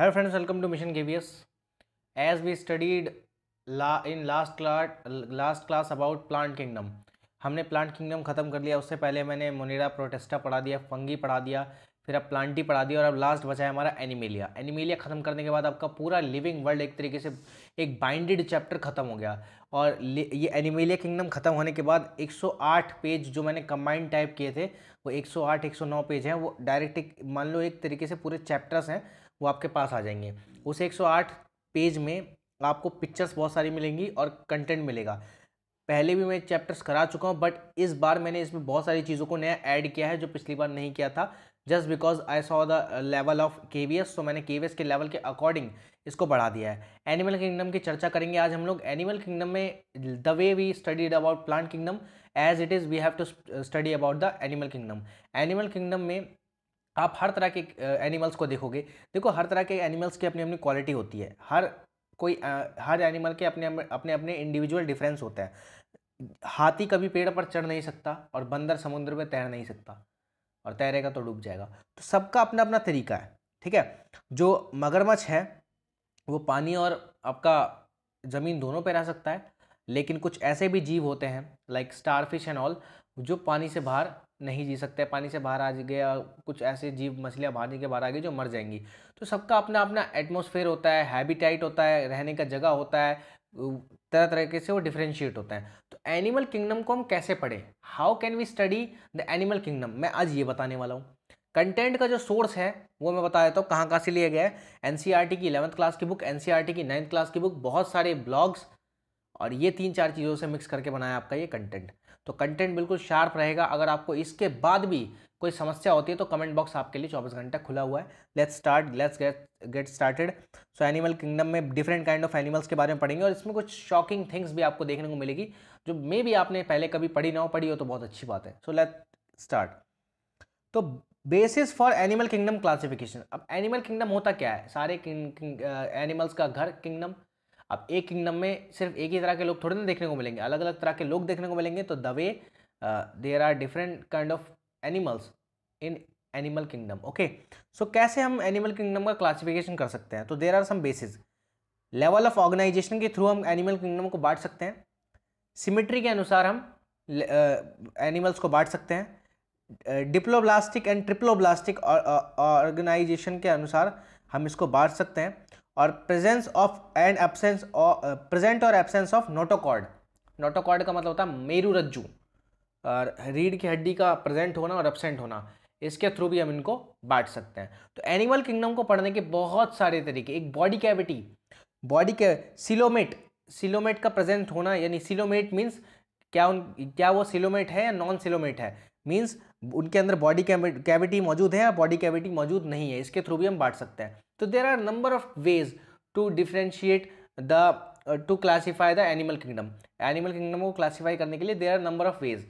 hello friends welcome to mission kvs as we studied ला in last class last class about plant kingdom हमने plant kingdom ख़त्म कर लिया उससे पहले मैंने मोनेरा प्रोटेस्टा पढ़ा दिया फंगी पढ़ा दिया फिर अब प्लांटी पढ़ा दिया और अब लास्ट बचा है हमारा एनिमेलिया एनिमेलिया ख़त्म करने के बाद आपका पूरा लिविंग वर्ल्ड एक तरीके से एक बाइंडेड चैप्टर ख़त्म हो गया और ये एनिमेलिया किंगडम ख़त्म होने के बाद 108 पेज जो मैंने कंबाइंड टाइप किए थे वो 108 109 पेज हैं वो डायरेक्ट एक मान लो एक तरीके से पूरे चैप्टर्स हैं वो आपके पास आ जाएंगे उस 108 पेज में आपको पिक्चर्स बहुत सारी मिलेंगी और कंटेंट मिलेगा पहले भी मैं चैप्टर्स करा चुका हूँ बट इस बार मैंने इसमें बहुत सारी चीज़ों को नया ऐड किया है जो पिछली बार नहीं किया था just because I saw the level of K V S तो मैंने के वी एस के लेवल के अकॉर्डिंग इसको बढ़ा दिया है एनिमल किंगडम की चर्चा करेंगे आज हम लोग एनिमल किंगडम में the way we studied about plant kingdom as it is we have to study about the animal kingdom animal kingdom में आप हर तरह के एनिमल्स को देखोगे देखो हर तरह के एनिमल्स की अपनी अपनी क्वालिटी होती है हर कोई हर एनिमल के अपने अपने अपने इंडिविजुअल डिफरेंस होता है हाथी कभी पेड़ पर चढ़ नहीं सकता और बंदर समुद्र में तैर नहीं सकता और तैरेगा तो डूब जाएगा तो सबका अपना अपना तरीका है ठीक है जो मगरमच्छ है वो पानी और आपका ज़मीन दोनों पे रह सकता है लेकिन कुछ ऐसे भी जीव होते हैं लाइक स्टारफिश एंड ऑल जो पानी से बाहर नहीं जी सकते पानी से बाहर आ गया कुछ ऐसे जीव मछलियाँ बाहर के बाहर आ गई जो मर जाएंगी तो सबका अपना अपना एटमोसफेयर होता है हैबिटाइट होता है रहने का जगह होता है तरह तरीके से वो डिफ्रेंशिएट होता है तो एनिमल किंगडम को हम कैसे पढ़ें how can we study the animal kingdom मैं आज ये बताने वाला हूँ कंटेंट का जो सोर्स है वो मैं बता देता हूँ कहाँ कहाँ से लिया गया है टी e की इलेवंथ क्लास की बुक एन e की नाइन्थ क्लास की बुक बहुत सारे ब्लॉग्स और ये तीन चार चीज़ों से मिक्स करके बनाया आपका ये कंटेंट तो कंटेंट बिल्कुल शार्प रहेगा अगर आपको इसके बाद भी कोई समस्या होती है तो कमेंट बॉक्स आपके लिए चौबीस घंटा खुला हुआ है let's start let's get get started so animal kingdom में डिफरेंट काइंड ऑफ एनिमल्स के बारे में पढ़ेंगे और इसमें कुछ शॉकिंग थिंग्स भी आपको देखने को मिलेगी जो मे भी आपने पहले कभी पढ़ी ना हो पढ़ी हो तो बहुत अच्छी बात है सो लेट स्टार्ट तो basis for animal kingdom classification अब एनिमल किंगडम होता क्या है सारे एनिमल्स uh, का घर किंगडम अब एक किंगडम में सिर्फ एक ही तरह के लोग थोड़े ना देखने को मिलेंगे अलग अलग तरह के लोग देखने को मिलेंगे तो the way there are different kind of animals in animal kingdom okay so कैसे हम एनिमल किंगडम का क्लासिफिकेशन कर सकते हैं तो there are some basis level of organisation के थ्रू हम एनिमल किंगडम को बांट सकते हैं सिमेट्री के अनुसार हम एनिमल्स uh, को बांट सकते हैं डिप्लोब्लास्टिक एंड ट्रिप्लोब्लास्टिक ऑर्गेनाइजेशन के अनुसार हम इसको बांट सकते हैं और presence of and absence present और एबसेंस ऑफ नोटोकॉर्ड नोटोकॉर्ड का मतलब होता है मेरू रज्जू और रीढ़ की हड्डी का प्रेजेंट होना और एबसेंट होना इसके थ्रू भी हम इनको बांट सकते हैं तो एनिमल किंगडम को पढ़ने के बहुत सारे तरीके एक बॉडी कैविटी बॉडी के सिलोमेट सिलोमेट का प्रेजेंट होना यानी सिलोमेट मीन्स क्या उन क्या वो सिलोमेट है या नॉन सिलोमेट है मीन्स उनके अंदर बॉडी कैविटी मौजूद है या बॉडी कैविटी मौजूद नहीं है इसके थ्रू भी हम बांट सकते हैं तो there are number of ways to differentiate the to classify the animal kingdom animal kingdom को क्लासीफाई करने के लिए there are number of ways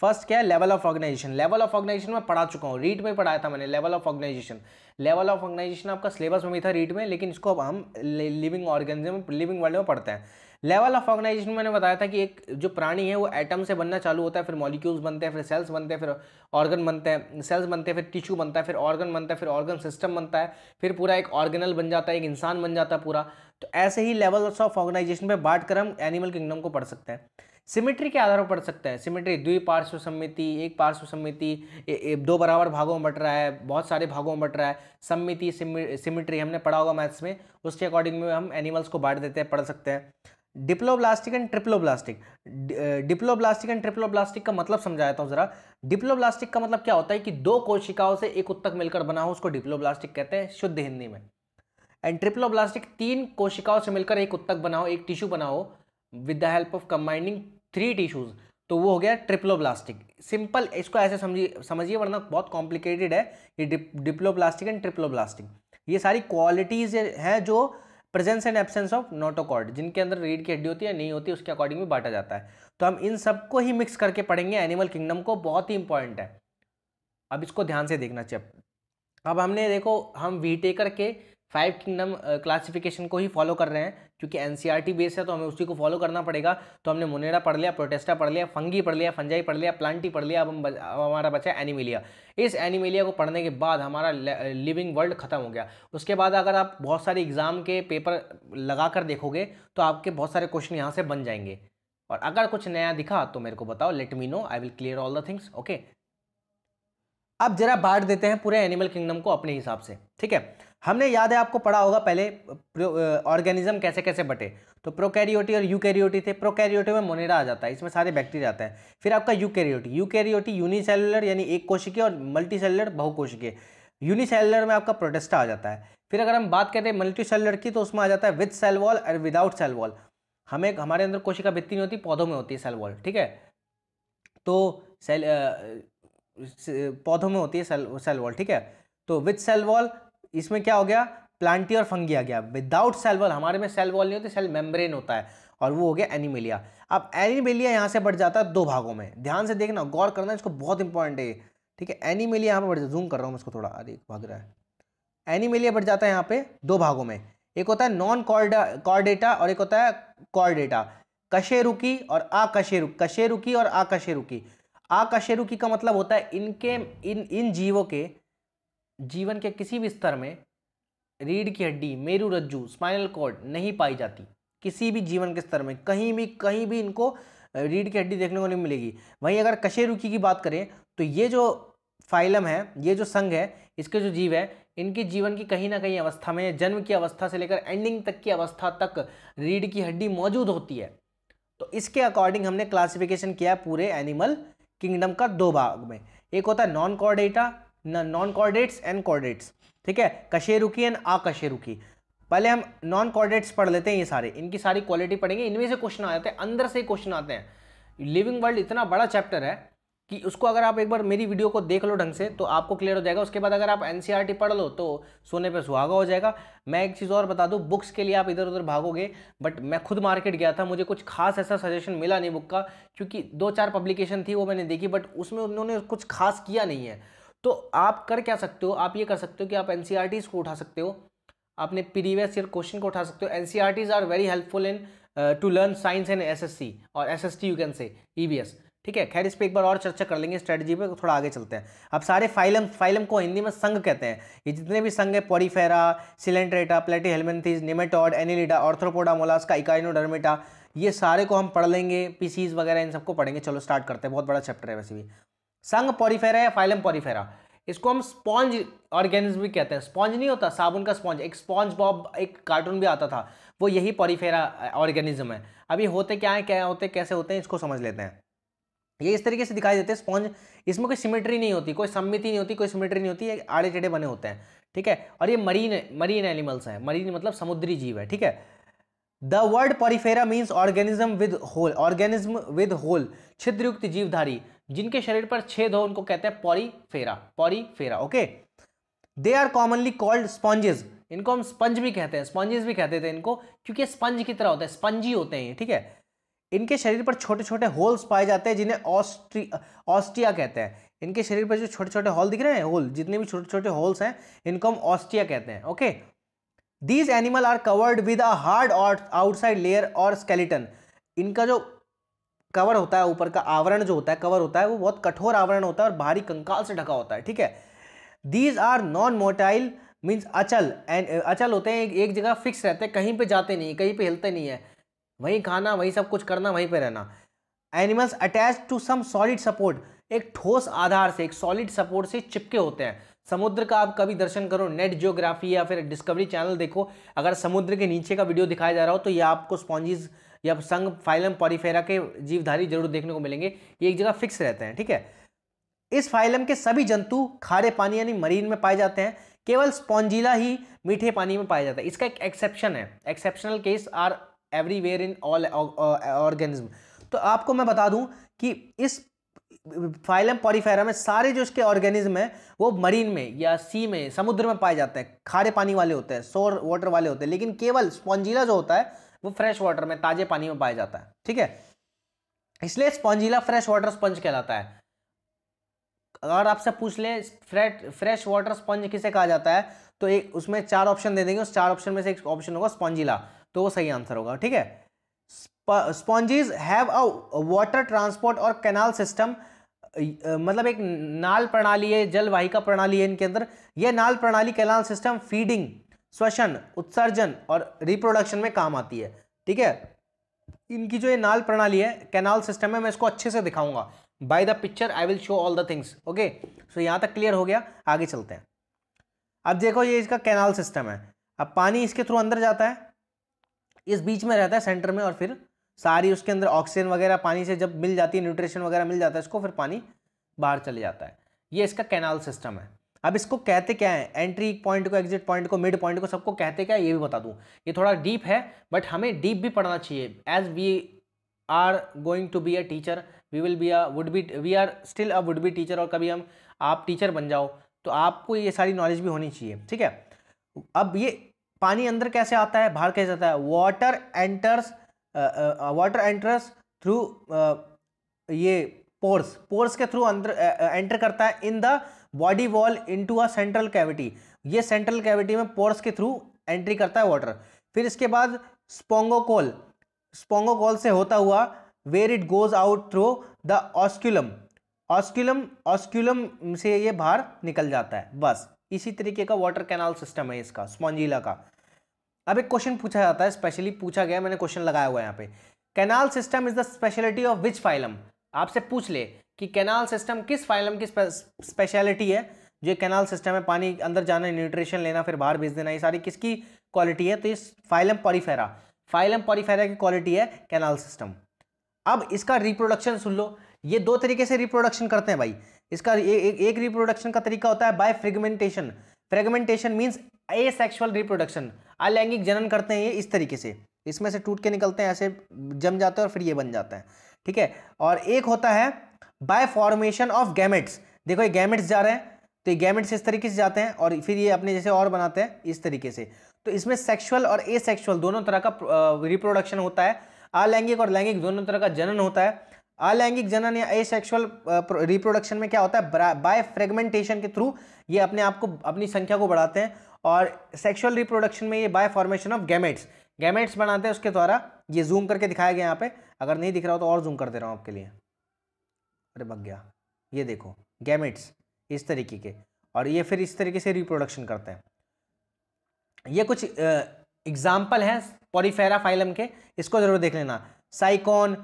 first क्या है level of organisation level of organisation मैं पढ़ा चुका हूँ रीट में पढ़ाया था मैंने level of organisation level of organisation आपका सिलेबस में भी था रीट में लेकिन इसको अब हम लिविंग ऑर्गेनिज्म लिविंग वर्ल्ड में पढ़ते हैं लेवल ऑफ ऑर्गेनाइजेशन मैंने बताया था कि एक जो प्राणी है वो एटम से बनना चालू होता है फिर मॉलिक्यूल्स बनते हैं फिर सेल्स बनते हैं फिर ऑर्गन बनते हैं सेल्स बनते हैं फिर टिश्यू बनता है फिर ऑर्गन बनता है फिर ऑर्गन सिस्टम बनता है फिर पूरा एक ऑर्गेनल बन जाता है एक इंसान बन जाता है पूरा तो ऐसे ही लेवल्स ऑफ ऑर्गेनाइजेशन में बांट कर हम एनिमल किंगडम को पढ़ सकते हैं सिमेट्री के आधार पर पढ़ सकते हैं सिमेट्री द्विपार्श्व सम्मिति एक पार्श्व सम्मिति दो बराबर भागों में बट रहा है बहुत सारे भागों में बट रहा है सम्मिति सिमेट्री हमने पढ़ा होगा मैथ्स में उसके अकॉर्डिंग में हम एनिमल्स को बांट देते हैं पढ़ सकते हैं diploblastic and triploblastic diploblastic and triploblastic का मतलब समझाता हूँ जरा डिप्लोब्लास्टिक का मतलब क्या होता है कि दो कोशिकाओं से एक उत्तक मिलकर बना हो उसको डिप्लोब्लास्टिक कहते हैं शुद्ध हिंदी में एंड ट्रिप्लोब्लास्टिक तीन कोशिकाओं से मिलकर एक उत्तक बनाओ एक टिश्यू बनाओ with the help of combining three tissues तो वो हो गया ट्रिप्लोब्लास्टिक सिंपल इसको ऐसे समझिए समझिए वरना बहुत कॉम्प्लिकेटेड है ये डिप्लोब्लास्टिक एंड ट्रिप्लोब्लास्टिक ये सारी क्वालिटीज हैं जो presence and absence of notochord जिनके अंदर रीड की हड्डी होती है नहीं होती उसके अकॉर्डिंग भी बांटा जाता है तो हम इन सबको ही मिक्स करके पढ़ेंगे एनिमल किंगडम को बहुत ही इंपॉर्टेंट है अब इसको ध्यान से देखना चाहिए अब हमने देखो हम वीटेकर के फाइव किंगडम क्लासिफिकेशन को ही फॉलो कर रहे हैं क्योंकि एन बेस e है तो हमें उसी को फॉलो करना पड़ेगा तो हमने मुनेरा पढ़ लिया प्रोटेस्टा पढ़ लिया फंगी पढ़ लिया फंजाई पढ़ लिया प्लांटी पढ़ लिया अब हम अब हमारा बचा एनिमिलिया इस एनिमिलिया को पढ़ने के बाद हमारा लिविंग वर्ल्ड खत्म हो गया उसके बाद अगर आप बहुत सारे एग्ज़ाम के पेपर लगा कर देखोगे तो आपके बहुत सारे क्वेश्चन यहाँ से बन जाएंगे और अगर कुछ नया दिखा तो मेरे को बताओ let me know I will clear all the things okay अब जरा बांट देते हैं पूरे एनिमल किंगडम को अपने हिसाब से ठीक है हमने याद है आपको पढ़ा होगा पहले ऑर्गेनिज्म कैसे कैसे बटे तो प्रोकैरियोटी और यूकैरियोटी थे प्रोकैरियोटी में मोनेरा आ जाता है इसमें सारे बैक्टीरिया आते हैं फिर आपका यूकैरियोटी यूकैरियोटी यूनिसेलुलर यानी एक कोशिकीय और मल्टी मल्टीसेलुलर बहुकोशिकीय यूनिसेलुलर में आपका प्रोटेस्टा आ जाता है फिर अगर हम बात करें मल्टी सेलुलर की तो उसमें आ जाता है विद सेल वॉल और विदाउट सेल वॉल हमें हमारे अंदर कोशिका भित्ति नहीं होती पौधों में होती है सेल वॉल ठीक है तो सेल पौधों में होती है सेल सेल वॉल ठीक है तो विद सेल वॉल इसमें क्या हो गया प्लांटी और फंगी आ गया विदाउट सेल वॉल हमारे में सेल वॉल नहीं होती सेल मेम्ब्रेन होता है और वो हो गया एनिमेलिया अब एनिमेलिया यहाँ से बढ़ जाता है दो भागों में ध्यान से देखना गौर करना इसको बहुत इंपॉर्टेंट है ठीक है एनिमेलिया यहाँ पर बढ़ जूम कर रहा हूँ मैं इसको थोड़ा अरे भाग रहा है एनिमेलिया बढ़ जाता है यहाँ पे दो भागों में एक होता है नॉन कॉर्डा कॉर्डेटा और एक होता है कॉर्डेटा कशेरुकी और आकशेरु कशेरुकी और आकशेरुकी आकशेरुकी का मतलब होता है इनके इन इन जीवों के जीवन के किसी भी स्तर में रीढ़ की हड्डी मेरु रज्जू स्पाइनल कॉर्ड नहीं पाई जाती किसी भी जीवन के स्तर में कहीं भी कहीं भी इनको रीढ़ की हड्डी देखने को नहीं मिलेगी वहीं अगर कशेरुकी की बात करें तो ये जो फाइलम है ये जो संघ है इसके जो जीव है इनके जीवन की कहीं ना कहीं अवस्था में जन्म की अवस्था से लेकर एंडिंग तक की अवस्था तक रीढ़ की हड्डी मौजूद होती है तो इसके अकॉर्डिंग हमने क्लासिफिकेशन किया पूरे एनिमल किंगडम का दो भाग में एक होता है non chordata non chordates and chordates ठीक है कशेरुकी एंड अकशेरुकी पहले हम नॉन कॉर्डेट्स पढ़ लेते हैं ये सारे इनकी सारी क्वालिटी पढ़ेंगे इनमें से क्वेश्चन आ जाते हैं अंदर से क्वेश्चन आते हैं लिविंग वर्ल्ड इतना बड़ा चैप्टर है कि उसको अगर आप एक बार मेरी वीडियो को देख लो ढंग से तो आपको क्लियर हो जाएगा उसके बाद अगर आप एन e पढ़ लो तो सोने पे सुहागा हो जाएगा मैं एक चीज़ और बता दूँ बुक्स के लिए आप इधर उधर भागोगे बट मैं खुद मार्केट गया था मुझे कुछ खास ऐसा सजेशन मिला नहीं बुक का क्योंकि दो चार पब्लिकेशन थी वो मैंने देखी बट उसमें उन्होंने कुछ खास किया नहीं है तो आप कर क्या सकते हो आप ये कर सकते हो कि आप एन e को उठा सकते हो आपने प्रीवियस ईयर क्वेश्चन को उठा सकते हो and are very helpful in to learn science and S और एस यू कैन से ई ठीक है खैर इस पर एक बार और चर्चा कर लेंगे स्ट्रेटजी पे थोड़ा आगे चलते हैं अब सारे फाइलम फाइलम को हिंदी में संघ कहते हैं ये जितने भी संघ है porifera coelenterata platyhelminthes nematode annelida arthropoda mollusca echinodermata ये सारे को हम पढ़ लेंगे पीसीज वगैरह इन सबको पढ़ेंगे चलो स्टार्ट करते हैं बहुत बड़ा चैप्टर है वैसे भी संग पॉरीफेरा या फाइलम पॉरीफेरा इसको हम स्पॉन्ज ऑर्गेनिज्म भी कहते हैं स्पॉन्ज नहीं होता साबुन का स्पॉन्ज एक स्पॉन्ज बॉब एक कार्टून भी आता था वो यही पॉरीफेरा ऑर्गेनिज्म है अभी होते क्या है क्या होते कैसे होते हैं इसको समझ लेते हैं ये इस तरीके से दिखाई देते हैं स्पॉन्ज इसमें कोई सिमेट्री नहीं होती कोई सम्मिति नहीं होती कोई सिमेट्री नहीं होती ये आड़े टेढ़े बने होते हैं ठीक है और ये मरीन मरीन एनिमल्स हैं मरीन मतलब समुद्री जीव है ठीक है the word porifera means organism with hole organism with hole छिद्रयुक्त जीवधारी जिनके शरीर पर छेद हो उनको कहते हैं porifera porifera okay they are commonly called sponges इनको हम स्पंज भी कहते हैं स्पॉन्जेस भी कहते थे इनको क्योंकि स्पंज की तरह होता है स्पंजी होते हैं ठीक है इनके शरीर पर छोटे छोटे होल्स पाए जाते हैं जिन्हें ऑस्ट्री ऑस्टिया कहते हैं इनके शरीर पर जो छोटे छोटे होल दिख रहे हैं होल जितने भी छोटे छोटे होल्स हैं इनको हम ऑस्टिया कहते हैं okay these animal are covered with a hard outside layer और स्केलेटन इनका जो कवर होता है ऊपर का आवरण जो होता है कवर होता है वो बहुत कठोर आवरण होता है और भारी कंकाल से ढका होता है ठीक है these are non motile means अचल एंड अचल होते हैं एक जगह फिक्स रहते हैं कहीं पे जाते नहीं कहीं पे हिलते नहीं है वहीं खाना वहीं सब कुछ करना वहीं पे रहना animals attach to some solid support एक ठोस आधार से एक सॉलिड सपोर्ट से चिपके होते हैं समुद्र का आप कभी दर्शन करो नेट जियोग्राफी या फिर डिस्कवरी चैनल देखो अगर समुद्र के नीचे का वीडियो दिखाया जा रहा हो तो ये आपको स्पॉन्जीज़ या संघ फाइलम पॉरीफेरा के जीवधारी जरूर देखने को मिलेंगे ये एक जगह फिक्स रहते हैं ठीक है इस फाइलम के सभी जंतु खारे पानी यानी मरीन में पाए जाते हैं केवल स्पॉन्जिला ही मीठे पानी में पाया जाता है इसका एक एक्सेप्शन है exceptional case are everywhere in all organism तो आपको मैं बता दूं कि इस फाइलम पॉरीफेरा में सारे जो इसके ऑर्गेनिज्म हैं वो मरीन में या सी में समुद्र में पाए जाते हैं खारे पानी वाले होते हैं सोर वाटर वाले होते हैं लेकिन केवल स्पॉन्जिला जो होता है वो फ्रेश वाटर में ताजे पानी में पाया जाता है ठीक है इसलिए स्पॉन्जिला फ्रेश वाटर स्पंज कहलाता है अगर आपसे पूछ ले फ्रेश वाटर स्पंज किसे कहा जाता है तो एक उसमें चार ऑप्शन दे देंगे उस चार ऑप्शन में से एक ऑप्शन होगा स्पॉन्जिला तो वो सही आंसर होगा ठीक है sponges have a water transport और कैनाल सिस्टम मतलब एक नाल प्रणाली है जलवाहिका प्रणाली है इनके अंदर यह नाल प्रणाली कैनाल सिस्टम फीडिंग श्वसन उत्सर्जन और रिप्रोडक्शन में काम आती है ठीक है इनकी जो ये नाल प्रणाली है कैनाल सिस्टम है मैं इसको अच्छे से दिखाऊंगा by the picture I will show all the things okay so यहाँ तक क्लियर हो गया आगे चलते हैं अब देखो ये इसका कैनाल सिस्टम है अब पानी इसके थ्रू अंदर जाता है इस बीच में रहता है सेंटर में और फिर सारी उसके अंदर ऑक्सीजन वगैरह पानी से जब मिल जाती है न्यूट्रिशन वगैरह मिल जाता है इसको फिर पानी बाहर चले जाता है ये इसका कैनाल सिस्टम है अब इसको कहते क्या है एंट्री पॉइंट को एग्जिट पॉइंट को मिड पॉइंट को सबको कहते क्या है ये भी बता दूँ ये थोड़ा डीप है बट हमें डीप भी पढ़ना चाहिए as we are going to be a teacher we will be a would be we are still a would be teacher और कभी हम आप टीचर बन जाओ तो आपको ये सारी नॉलेज भी होनी चाहिए ठीक है अब ये पानी अंदर कैसे आता है बाहर कैसे आता है water enters water enters through ये पोर्स पोर्स के थ्रू अंदर एंटर करता है in the body wall into a central cavity ये सेंट्रल कैविटी में पोर्स के थ्रू एंट्री करता है वाटर फिर इसके बाद स्पोंगोकोल स्पोंगोकोल से होता हुआ where it goes out through the osculum osculum osculum से ये बाहर निकल जाता है बस इसी तरीके का वाटर कैनाल सिस्टम है इसका स्पॉन्जिला का अब एक क्वेश्चन पूछा जाता है स्पेशली पूछा गया मैंने क्वेश्चन लगाया हुआ है यहाँ पे canal system is the speciality of which phylum आपसे पूछ ले कि कैनाल सिस्टम किस फाइलम की स्पेशलिटी है जो कैनाल सिस्टम है पानी अंदर जाना न्यूट्रिशन लेना फिर बाहर भेज देना ये सारी किसकी क्वालिटी है तो इस फाइलम पॉरीफेरा फाइलम पॉरीफेरा की क्वालिटी है कैनाल सिस्टम अब इसका रिप्रोडक्शन सुन लो ये दो तरीके से रिप्रोडक्शन करते हैं भाई इसका ए, ए, एक रिप्रोडक्शन का तरीका होता है by fragmentation fragmentation means asexual reproduction अलैंगिक जनन करते हैं ये इस तरीके से इसमें से टूट के निकलते हैं ऐसे जम जाते हैं और फिर ये बन जाता है ठीक है और एक होता है बाय फॉर्मेशन ऑफ गैमेट्स देखो ये गैमेट्स जा रहे हैं तो ये गैमेट्स इस तरीके से जाते हैं और फिर ये अपने जैसे और बनाते हैं इस तरीके से तो इसमें सेक्सुअल और ए दोनों तरह का रिप्रोडक्शन होता है अलैंगिक और लैंगिक दोनों तरह का जनन होता है अलैंगिक जनन या एसेक्सुअल रिप्रोडक्शन में क्या होता है बाय फ्रेगमेंटेशन के थ्रू ये अपने आप को अपनी संख्या को बढ़ाते हैं और सेक्सुअल रिप्रोडक्शन में ये by formation of gametes gametes बनाते हैं उसके द्वारा ये जूम करके दिखाया गया यहाँ पे अगर नहीं दिख रहा हो तो और जूम कर दे रहा हूँ आपके लिए अरे बग गया ये देखो गैमेट्स इस तरीके के और ये फिर इस तरीके से रिप्रोडक्शन करते हैं ये कुछ एग्जाम्पल हैं पॉरीफेरा फाइलम के इसको ज़रूर देख लेना साइकॉन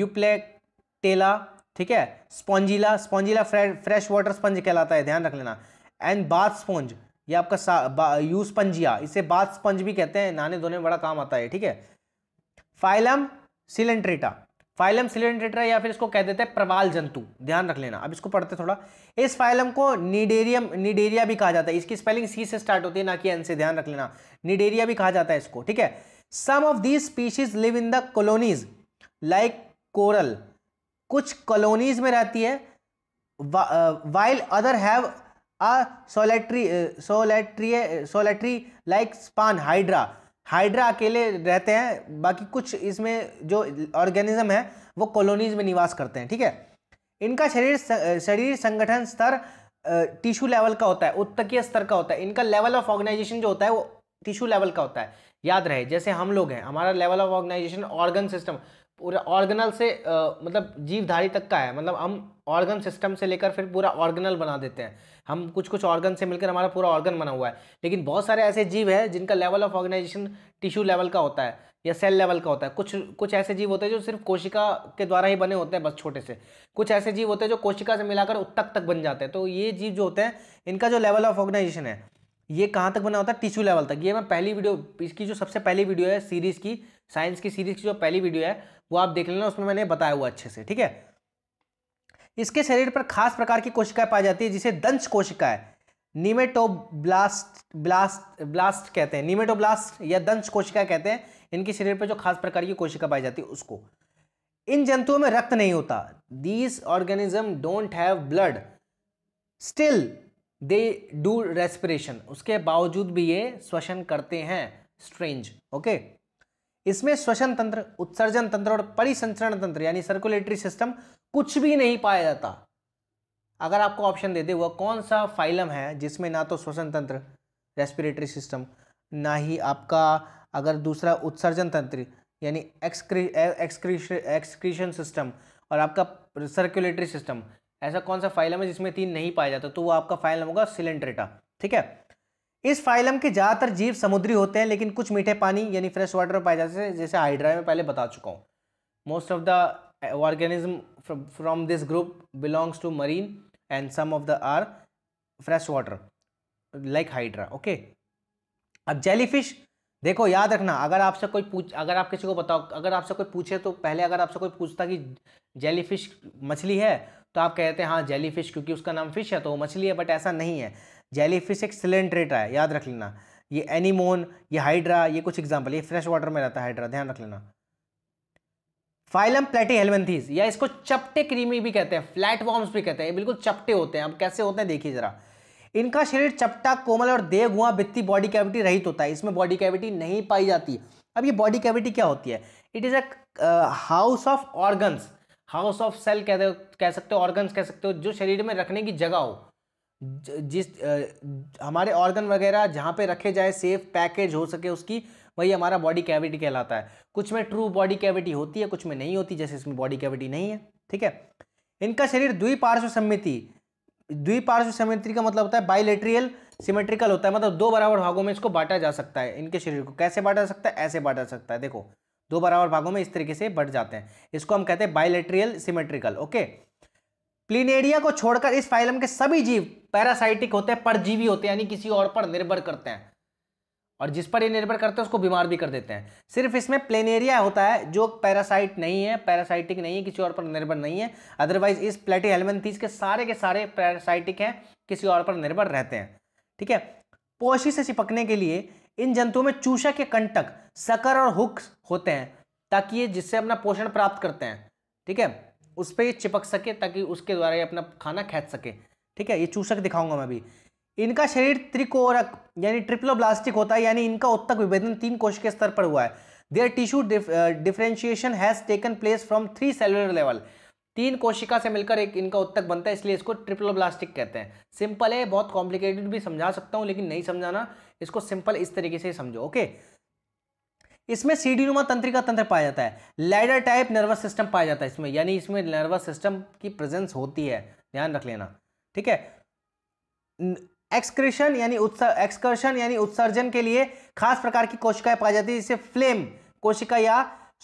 यूप्लेक टेला ठीक है स्पॉन्जिला स्पॉन्जिला फ्रे, फ्रेश वाटर स्पंज कहलाता है ध्यान रख लेना एंड बाथ स्पंज ये आपका यू स्पंजिया इसे बाथ स्पंज भी कहते हैं नहाने धोने में बड़ा काम आता है ठीक है फाइलम सिलेंट्रेटा फाइलम सिलेंडेटरा या फिर इसको कह देते हैं प्रवाल जंतु ध्यान रख लेना अब इसको पढ़ते थोड़ा इस फाइलम को निडेरियम निडेरिया भी कहा जाता है इसकी स्पेलिंग सी से स्टार्ट होती है ना कि एन से ध्यान रख लेना निडेरिया भी कहा जाता है इसको ठीक है some of these species live in the colonies like coral कुछ कॉलोनीज में रहती है while other have a solitary solitary solitary like स्पान हाइड्रा हाइड्रा अकेले रहते हैं बाकी कुछ इसमें जो ऑर्गेनिज्म है वो कॉलोनीज में निवास करते हैं ठीक है इनका शरीर शरीर संगठन स्तर टिश्यू लेवल का होता है उत्तकीय स्तर का होता है इनका लेवल ऑफ ऑर्गेनाइजेशन जो होता है वो टिश्यू लेवल का होता है याद रहे जैसे हम लोग हैं हमारा level of organisation organ system पूरा ऑर्गनल से आ, मतलब जीवधारी तक का है मतलब हम ऑर्गन सिस्टम से लेकर फिर पूरा ऑर्गनल बना देते हैं हम कुछ कुछ ऑर्गन से मिलकर हमारा पूरा ऑर्गन बना हुआ है लेकिन बहुत सारे ऐसे जीव हैं जिनका level of organisation tissue level का होता है या सेल लेवल का होता है कुछ कुछ ऐसे जीव होते हैं जो सिर्फ कोशिका के द्वारा ही बने होते हैं बस छोटे से कुछ ऐसे जीव होते हैं जो कोशिका से मिलाकर उत्तक तक बन जाते हैं तो ये जीव जो होते हैं इनका जो लेवल ऑफ ऑर्गेनाइजेशन है ये कहाँ तक बना होता है टिश्यू लेवल तक ये मैं पहली वीडियो इसकी जो सबसे पहली वीडियो है सीरीज़ की साइंस की सीरीज़ की जो पहली वीडियो है वो आप देख लेना उसमें मैंने बताया हुआ अच्छे से ठीक है इसके शरीर पर खास प्रकार की कोशिकाएं पाई जाती है जिसे दंश कोशिका है निमेटोब्लास्ट ब्लास्ट ब्लास्ट कहते हैं निमेटोब्लास्ट या दंश कोशिका कहते हैं इनके शरीर पर जो खास प्रकार की कोशिका पाई जाती है उसको इन जंतुओं में रक्त नहीं होता these organism don't have blood still they do respiration उसके बावजूद भी ये श्वसन करते हैं स्ट्रेंज ओके इसमें श्वसन तंत्र उत्सर्जन तंत्र और परिसंचरण तंत्र यानी सर्कुलेटरी सिस्टम कुछ भी नहीं पाया जाता अगर आपको ऑप्शन दे दे वह कौन सा फाइलम है जिसमें ना तो श्वसन तंत्र रेस्पिरेटरी सिस्टम ना ही आपका अगर दूसरा उत्सर्जन तंत्र यानी एक्सक्री एक्सक्रीशन सिस्टम और आपका सर्कुलेटरी सिस्टम ऐसा कौन सा फाइलम है जिसमें तीन नहीं पाया जाता तो वो आपका फाइलम होगा सिलेंड्रेटा ठीक है इस फाइलम के ज़्यादातर जीव समुद्री होते हैं लेकिन कुछ मीठे पानी यानी फ्रेश वाटर में पाए जाते हैं जैसे हाइड्रा में पहले बता चुका हूँ most of the organism from this group belongs to marine and some of the are fresh water like hydra okay अब जेलीफिश देखो याद रखना अगर आपसे कोई पूछ अगर आप किसी को बताओ अगर आपसे कोई पूछे तो पहले अगर आपसे कोई पूछता कि जेलीफिश मछली है तो आप कहते हैं हाँ जेली फिश क्योंकि उसका नाम फिश है तो वो मछली है बट ऐसा नहीं है जेली फिश एक सिलेंड्रेटा है याद रख लेना ये एनीमोन ये हाइड्रा ये कुछ एग्जाम्पल ये फ्रेश वाटर में रहता है हाइड्रा ध्यान रख लेना फाइलम प्लेटी हेलमेंथीज या इसको चपटे क्रीमी भी कहते हैं फ्लैट वॉर्म्स भी कहते हैं ये बिल्कुल चपटे होते हैं अब कैसे होते हैं देखिए जरा इनका शरीर चपटा कोमल और देह हुआ भित्ती बॉडी कैविटी रहित होता है इसमें बॉडी कैविटी नहीं पाई जाती अब ये बॉडी कैविटी क्या होती है it is a house of organs house of cell कह कह सकते हो ऑर्गन्स कह सकते हो जो शरीर में रखने की जगह हो जिस हमारे ऑर्गन वगैरह जहाँ पे रखे जाए सेफ पैकेज हो सके उसकी वही हमारा बॉडी कैविटी कहलाता है कुछ में ट्रू बॉडी कैविटी होती है कुछ में नहीं होती जैसे इसमें बॉडी कैविटी नहीं है ठीक है इनका शरीर द्विपार्श्व समिति द्विपार्श्व सम्मिति का मतलब होता है बाइलेट्रियल सिमेट्रिकल होता है मतलब दो बराबर भागों में इसको बांटा जा सकता है इनके शरीर को कैसे बांटा जा सकता है ऐसे बांटा जा सकता है देखो दो बराबर भागों में इस तरीके से बढ़ जाते हैं इसको हम कहते हैं बायोलेट्रियल सिमेट्रिकल ओके प्लीनेरिया को छोड़कर इस फाइलम के सभी जीव पैरासाइटिक होते हैं परजीवी होते हैं यानी किसी और पर निर्भर करते हैं और जिस पर ये निर्भर करते हैं उसको बीमार भी कर देते हैं सिर्फ इसमें प्लेनेरिया होता है जो पैरासाइट नहीं है पैरासाइटिक नहीं है किसी और पर निर्भर नहीं है अदरवाइज इस प्लेटी हेलमेंथीज के सारे के सारे पैरासाइटिक हैं किसी और पर निर्भर रहते हैं ठीक है पोशी से चिपकने के लिए इन जंतुओं में चूषक के कंटक सकर और हुक होते हैं ताकि ये जिससे अपना पोषण प्राप्त करते हैं ठीक है उस पर ये चिपक सके ताकि उसके द्वारा ये अपना खाना खेच सके ठीक है ये चूषक दिखाऊंगा मैं अभी इनका शरीर त्रिकोरक यानी ट्रिप्लोब्लास्टिक होता है यानी इनका उत्तक विभेदन तीन कोश के स्तर पर हुआ है their tissue differentiation has taken place from three cellular level तीन कोशिका से मिलकर एक इनका उत्तक बनता है इसलिए इसको ट्रिपलोब्लास्टिक कहते हैं सिंपल है बहुत कॉम्प्लिकेटेड भी समझा सकता हूं लेकिन नहीं समझाना इसको सिंपल इस तरीके से समझो ओके इसमें सीडी नुमा तंत्रिका तंत्र पाया जाता है लैडर टाइप नर्वस सिस्टम पाया जाता है इसमें यानी इसमें नर्वस सिस्टम की प्रेजेंस होती है ध्यान रख लेना ठीक है एक्सक्रेशन यानी एक्सकर्शन यानी उत्सर्जन के लिए खास प्रकार की कोशिकाएं पाई जाती है जिसे फ्लेम कोशिका या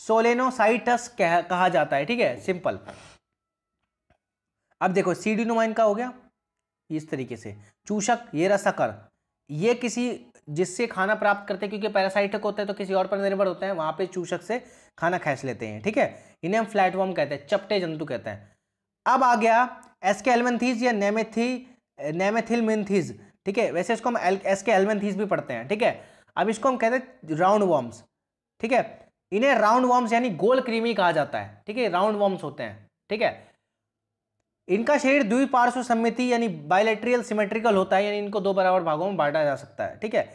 सोलेनोसाइटस कहा जाता है ठीक है सिंपल अब देखो नुमा का हो गया इस तरीके से चूषक ये रसकर ये किसी जिससे खाना प्राप्त करते हैं क्योंकि पैरासाइटिक होते हैं तो किसी और पर निर्भर होते हैं वहाँ पे चूषक से खाना खींच लेते हैं ठीक है इन्हें हम फ्लैटवॉर्म कहते हैं चपटे जंतु कहते हैं अब आ गया एस के एलमेंथीज या नेमेथी मिनथीज ठीक है वैसे इसको हम एल एस के एलमेंथीज भी पढ़ते हैं ठीक है अब इसको हम कहते हैं राउंड वॉर्म्स ठीक है इन्हें राउंड वॉर्म्स यानी गोल क्रीमी कहा जाता है ठीक है राउंड वॉर्म्स होते हैं ठीक है इनका शरीर द्विपार्श्व सम्मिति यानी बायोलेट्रियल सिमेट्रिकल होता है यानी इनको दो बराबर भागों में बांटा जा सकता है ठीक है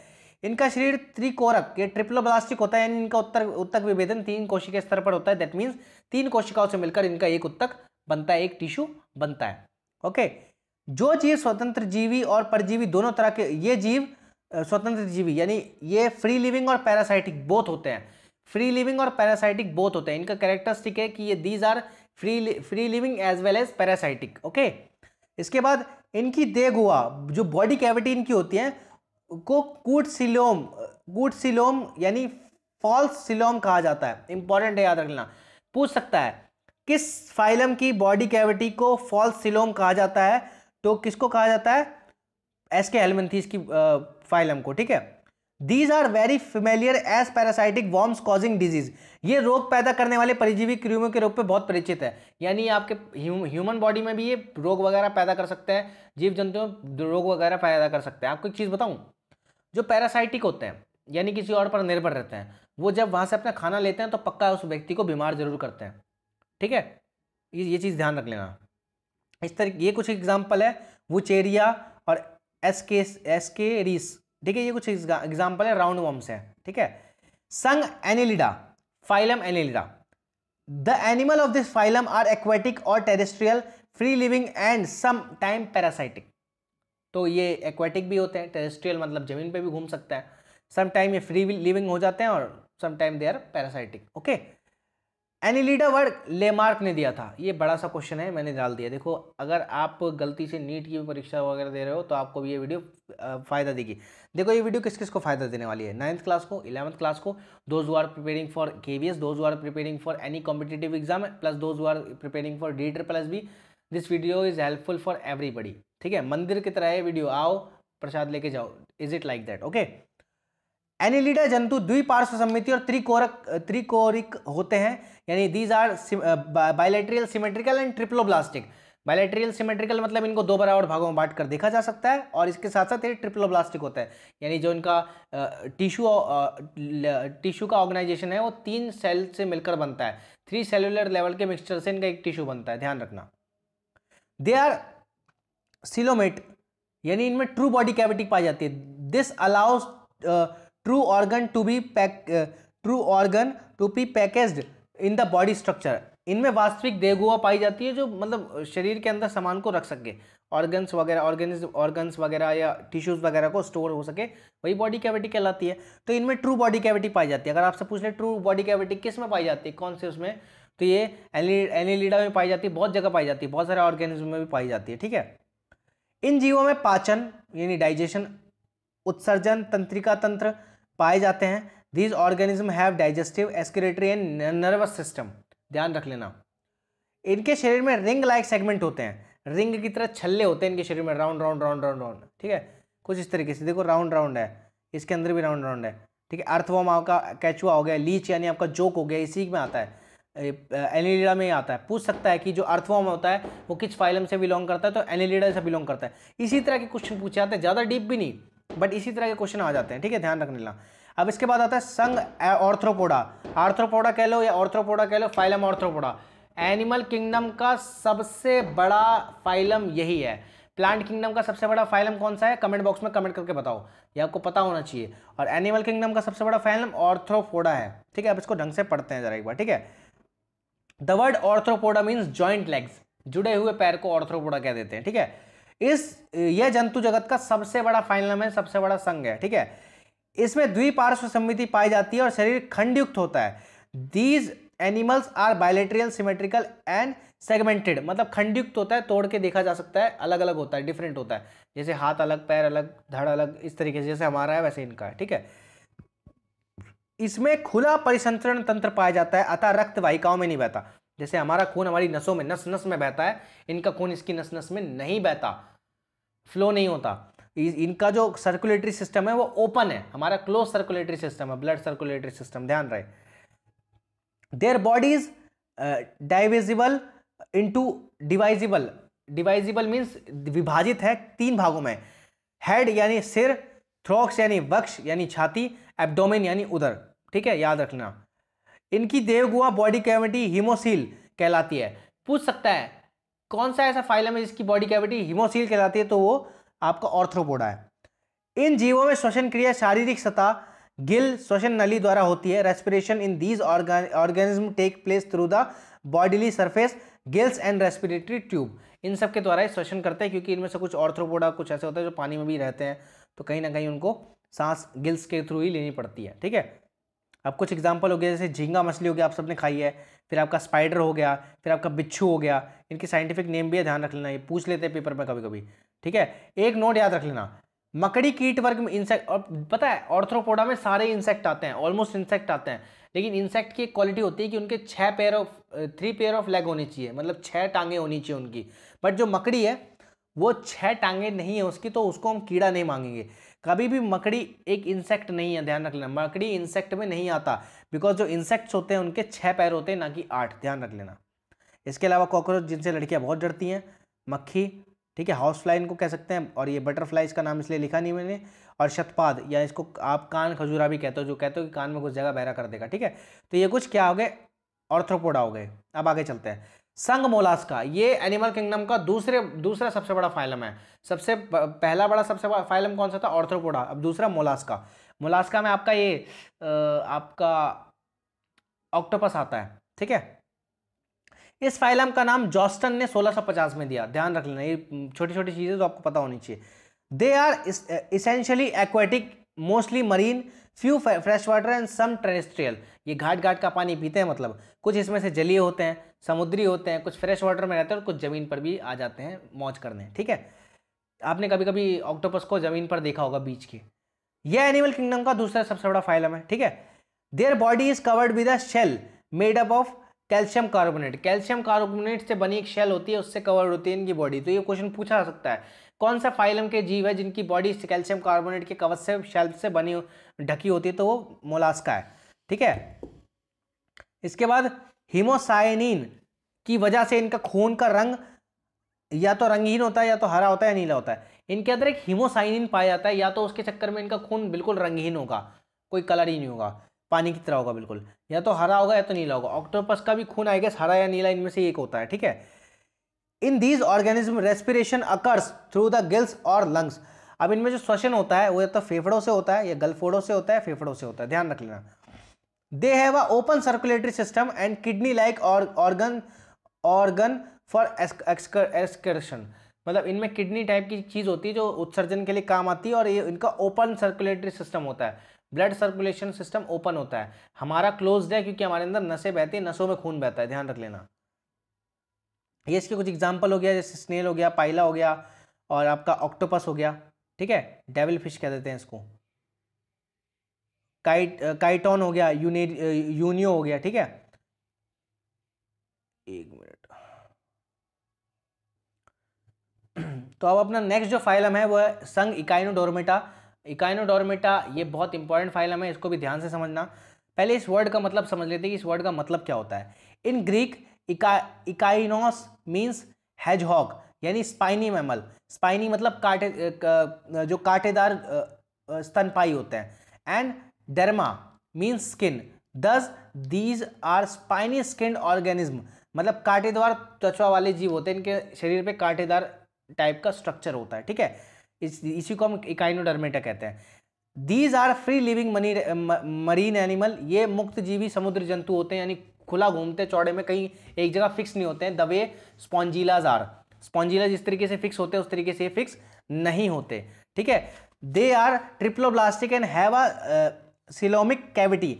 इनका शरीर त्रिकोरक ये ट्रिप्लोब्लास्टिक होता है यानी इनका उत्तर उत्तक विभेदन तीन कोशिका स्तर पर होता है दैट मीन्स तीन कोशिकाओं से मिलकर इनका एक उत्तक बनता है एक टिश्यू बनता है ओके जो जीव स्वतंत्र जीवी और परजीवी दोनों तरह के ये जीव स्वतंत्र जीवी यानी ये फ्री लिविंग और पैरासाइटिक बोथ होते हैं फ्री लिविंग और पैरासाइटिक बोथ होते हैं इनका कैरेक्टरिस्टिक है कि ये these are free free living as well as parasitic okay इसके बाद इनकी देगुआ जो बॉडी कैविटी इनकी होती है को कूट सिलोम कूट सिलोम यानी फॉल्स सिलोम कहा जाता है इंपॉर्टेंट है याद रखना पूछ सकता है किस फाइलम की बॉडी कैविटी को फॉल्स सिलोम कहा जाता है तो किसको कहा जाता है एस के हेलमेंथीस की फाइलम को ठीक है these are very familiar as parasitic worms causing disease ये रोग पैदा करने वाले परिजीवी क्रीमों के रूप में बहुत परिचित है यानी आपके ह्यूमन बॉडी में भी ये रोग वगैरह पैदा कर सकते हैं जीव जंतु रोग वगैरह पैदा कर सकते हैं आपको एक चीज़ बताऊं जो पैरासाइटिक होते हैं यानी किसी और पर निर्भर रहते हैं वो जब वहाँ से अपना खाना लेते हैं तो पक्का उस व्यक्ति को बीमार जरूर करते हैं ठीक है ये ये चीज़ ध्यान रख लेना इस तरह ये कुछ एग्जाम्पल है चेरिया और एस के एस के रिस देखिए ये कुछ एग्जाम्पल है राउंड वर्म्स है ठीक है संग annelida phylum annelida the animal of this phylum are aquatic और terrestrial free living and some time parasitic तो ये एक्वेटिक भी होते हैं टेरेस्ट्रियल मतलब जमीन पे भी घूम सकता है सम टाइम ये फ्री लिविंग हो जाते हैं और some time they are parasitic okay annelida word Lamarck ने दिया था ये बड़ा सा क्वेश्चन है मैंने डाल दिया देखो अगर आप गलती से नीट की परीक्षा वगैरह दे रहे हो तो आपको ये वीडियो फ़ायदा देगी देखो ये वीडियो किस किस को फ़ायदा देने वाली है नाइन्थ क्लास को इलेवंथ क्लास को those who are preparing for K V S those who are preparing for any competitive exam plus those who are preparing for D plus भी be this video is helpful for everybody ठीक है मंदिर की तरह ये video आओ प्रसाद लेके जाओ is it like that okay annelida जंतु द्विपार्श्व सम्मिति और त्रिकोरक त्रिकोरिक होते हैं यानी these are bilateral symmetrical and triploblastic bilateral symmetrical मतलब इनको दो बराबर भागों में बांटकर देखा जा सकता है और इसके साथ साथ ये ट्रिप्लोब्लास्टिक होता है यानी जो इनका टिश्यू uh, टिश्यू uh, का ऑर्गेनाइजेशन है वो तीन सेल से मिलकर बनता है थ्री सेलुलर लेवल के मिक्सचर से इनका एक टिश्यू बनता है ध्यान रखना दे आर सिलोमेट यानी इनमें ट्रू बॉडी कैविटी पाई जाती है this allows true organ to be pack true organ to be package in the body structure इनमें वास्तविक देगुआ पाई जाती है जो मतलब शरीर के अंदर सामान को रख सके ऑर्गन्स वगैरह ऑर्गेनिज ऑर्गन्स वगैरह या टिश्यूज़ वगैरह को स्टोर हो सके वही बॉडी कैविटी कहलाती है तो इनमें ट्रू बॉडी कैविटी पाई जाती है अगर आपसे पूछ लें ट्रू बॉडी कैविटी किस में पाई जाती है कौन से उसमें तो ये एनिलीडा में पाई जाती है बहुत जगह पाई जाती है बहुत सारे ऑर्गेनिज्म में भी पाई जाती है ठीक है इन जीवों में पाचन यानी डाइजेशन उत्सर्जन तंत्रिका तंत्र पाए जाते हैं these organism have digestive excretory and nervous system ध्यान रख लेना इनके शरीर में रिंग लाइक सेगमेंट होते हैं रिंग की तरह छल्ले होते हैं इनके शरीर में round round round round round ठीक है कुछ इस तरीके से देखो राउंड राउंड है इसके अंदर भी राउंड राउंड है ठीक है अर्थवॉम आपका कैचुआ हो गया लीच यानी आपका जोक हो गया इसी में आता है एनिलीडा में आता है पूछ सकता है कि जो अर्थवॉम होता है वो किस फाइलम से बिलोंग करता है तो एनिलीडा से बिलोंग करता है इसी तरह के क्वेश्चन पूछे जाते हैं ज़्यादा डीप भी नहीं बट इसी तरह के क्वेश्चन आ जाते हैं ठीक है ध्यान रखने लगा अब इसके बाद आता है संग ऑर्थ्रोपोडा आर्थ्रोपोडा कह लो या ऑर्थ्रोपोडा कह लो फाइलम ऑर्थ्रोपोडा एनिमल किंगडम का सबसे बड़ा फाइलम यही है प्लांट किंगडम का सबसे बड़ा फाइलम कौन सा है कमेंट बॉक्स में कमेंट करके बताओ ये आपको पता होना चाहिए और एनिमल किंगडम का सबसे बड़ा फाइलम ऑर्थ्रोपोडा है ठीक है अब इसको ढंग से पढ़ते हैं जरा एक बार ठीक है the word arthropoda means joint legs जुड़े हुए पैर को ऑर्थ्रोपोडा कह देते हैं ठीक है इस यह जंतु जगत का सबसे बड़ा फाइनल है सबसे बड़ा संघ है ठीक है इसमें द्विपार्श्व सम्मिति पाई जाती है और शरीर खंडयुक्त होता है these animals are bilateral symmetrical and segmented मतलब खंडयुक्त होता है तोड़ के देखा जा सकता है अलग अलग होता है डिफरेंट होता है जैसे हाथ अलग पैर अलग धड़ अलग इस तरीके से जैसे हमारा है वैसे इनका है ठीक है इसमें खुला परिसंचरण तंत्र पाया जाता है अतः रक्त वाहिकाओं में नहीं बहता जैसे हमारा खून हमारी नसों में नस नस में बहता है इनका खून इसकी नस नस में नहीं बहता फ्लो नहीं होता इनका जो सर्कुलेटरी सिस्टम है वो ओपन है हमारा क्लोज सर्कुलेटरी सिस्टम है ब्लड सर्कुलेटरी सिस्टम ध्यान रहे their bodies divisible to divisible divisible means विभाजित है तीन भागों में हेड यानी सिर थ्रोक्स यानी वक्ष यानी छाती एब्डोमेन यानी उधर ठीक है याद रखना इनकी देवगुआ बॉडी कैविटी हिमोसील कहलाती है पूछ सकता है कौन सा ऐसा फाइलम है जिसकी बॉडी कैविटी हिमोसील कहलाती है तो वो आपका ऑर्थ्रोपोडा है इन जीवों में श्वसन क्रिया शारीरिक सतह गिल श्वसन नली द्वारा होती है respiration in these organism take place through the bodily surface gills and respiratory tube इन सब के द्वारा श्वसन करते हैं क्योंकि इनमें से कुछ ऑर्थ्रोपोडा कुछ ऐसे होते हैं जो पानी में भी रहते हैं तो कहीं ना कहीं उनको सांस गिल्स के थ्रू ही लेनी पड़ती है ठीक है अब कुछ एग्जाम्पल हो गया जैसे झींगा मछली हो गया आप सबने खाई है फिर आपका स्पाइडर हो गया फिर आपका बिच्छू हो गया इनके साइंटिफिक नेम भी है ध्यान रख लेना ये पूछ लेते हैं पेपर में कभी कभी ठीक है एक नोट याद रख लेना मकड़ी कीट वर्ग में इंसेक्ट और पता है ऑर्थ्रोपोडा में सारे इंसेक्ट आते हैं ऑलमोस्ट इंसेक्ट आते हैं लेकिन इंसेक्ट की एक क्वालिटी होती है कि उनके छः pair of three pair of leg होनी चाहिए मतलब छः टांगे होनी चाहिए उनकी बट जो मकड़ी है वो छः टांगे नहीं है उसकी तो उसको हम कीड़ा नहीं मांगेंगे कभी भी मकड़ी एक इंसेक्ट नहीं है ध्यान रख लेना मकड़ी इंसेक्ट में नहीं आता बिकॉज जो इंसेक्ट्स होते हैं उनके छः पैर होते हैं ना कि आठ ध्यान रख लेना इसके अलावा कॉकरोच जिनसे लड़कियाँ बहुत डरती हैं मक्खी ठीक है हाउस फ्लाई इनको कह सकते हैं और ये बटरफ्लाई इसका नाम इसलिए लिखा नहीं मैंने और शतपाद या इसको आप कान खजूरा भी कहते हो जो कहते हो कि कान में कुछ जगह बहरा कर देगा ठीक है तो ये कुछ क्या हो गए ऑर्थ्रोपोडा हो गए अब आगे चलते हैं संग मोलास्का ये एनिमल किंगडम का दूसरे दूसरा सबसे बड़ा फाइलम है सबसे पहला बड़ा सबसे बड़ा फाइलम कौन सा था ऑर्थ्रोपोडा अब दूसरा मोलास्का मोलास्का में आपका ये आपका ऑक्टोपस आता है ठीक है इस फाइलम का नाम जॉस्टन ने 1650 में दिया ध्यान रख लेना ये छोटी छोटी चीज़ें तो आपको पता होनी चाहिए they are essentially aquatic mostly marine few fresh water and some terrestrial ये घाट घाट का पानी पीते हैं मतलब कुछ इसमें से जलीय होते हैं समुद्री होते हैं कुछ फ्रेश वाटर में रहते हैं और कुछ ज़मीन पर भी आ जाते हैं मौज करने ठीक है आपने कभी कभी ऑक्टोपस को ज़मीन पर देखा होगा बीच के यह एनिमल किंगडम का दूसरा सबसे बड़ा फाइलम है ठीक है their body is covered with a shell made up of calcium carbonate calcium carbonate से बनी एक शेल होती है उससे कवर्ड होती है इनकी बॉडी तो ये क्वेश्चन पूछा जा सकता है कौन सा फाइलम के जीव है जिनकी बॉडी कैल्शियम कार्बोनेट के कवच से शेल से बनी ढकी होती है तो वो मोलास्का है ठीक है इसके बाद हिमोसाइनिन की वजह से इनका खून का रंग या तो रंगहीन होता है या तो हरा होता है या नीला होता है इनके अंदर एक हीमोसाइनिन पाया जाता है या तो उसके चक्कर में इनका खून बिल्कुल रंगहीन होगा कोई कलर ही नहीं होगा पानी की तरह होगा बिल्कुल या तो हरा होगा या तो नीला होगा ऑक्टोपस का भी खून आएगा हरा या नीला इनमें से एक होता है ठीक है in these organism respiration occurs through the gills और लंग्स अब इनमें जो श्वसन होता है वो या तो फेफड़ों से होता है या गलफोड़ों से होता है फेफड़ों से होता है ध्यान रख लेना they have a open circulatory system and kidney like organ organ for for मतलब इनमें किडनी टाइप की चीज़ होती है जो उत्सर्जन के लिए काम आती है और ये इनका ओपन सर्कुलेटरी सिस्टम होता है ब्लड सर्कुलेशन सिस्टम ओपन होता है हमारा क्लोज्ड है क्योंकि हमारे अंदर नसें बहती है नसों में खून बहता है ध्यान रख लेना ये इसके कुछ एग्जाम्पल हो गया जैसे स्नेल हो गया पाइला हो गया और आपका ऑक्टोपस हो गया ठीक है डेविल फिश कह देते हैं इसको काइट काइटॉन हो गया यूनि यूनियो हो गया ठीक है एक मिनट तो अब अपना नेक्स्ट जो फाइलम है वो है संघ इकाइनोडोरमेटा इकाइनोडोरमेटा ये बहुत इंपॉर्टेंट फाइलम है इसको भी ध्यान से समझना पहले इस वर्ड का मतलब समझ लेते हैं कि इस वर्ड का मतलब क्या होता है इन ग्रीक इका इकाइनोस मीन्स हैजहॉग यानी स्पाइनी मैमल स्पाइनी मतलब काटे जो काटेदार स्तनपाई होते हैं and derma means skin this these are spiny skin organism मतलब कांटेदार त्वचा वाले जीव होते हैं इनके शरीर पे कांटेदार टाइप का स्ट्रक्चर होता है ठीक है इस इसी को हम इकाइनोडर्मेटा कहते हैं these are free living many marine animal ये मुक्त जीवी समुद्र जंतु होते हैं यानी खुला घूमते चौड़े में कहीं एक जगह फिक्स नहीं होते हैं दबे स्पॉन्जिलाज आर स्पॉन्जिला जिस तरीके से फिक्स होते हैं उस तरीके से ये फिक्स नहीं होते ठीक है they are triploblastic and have a coelomic cavity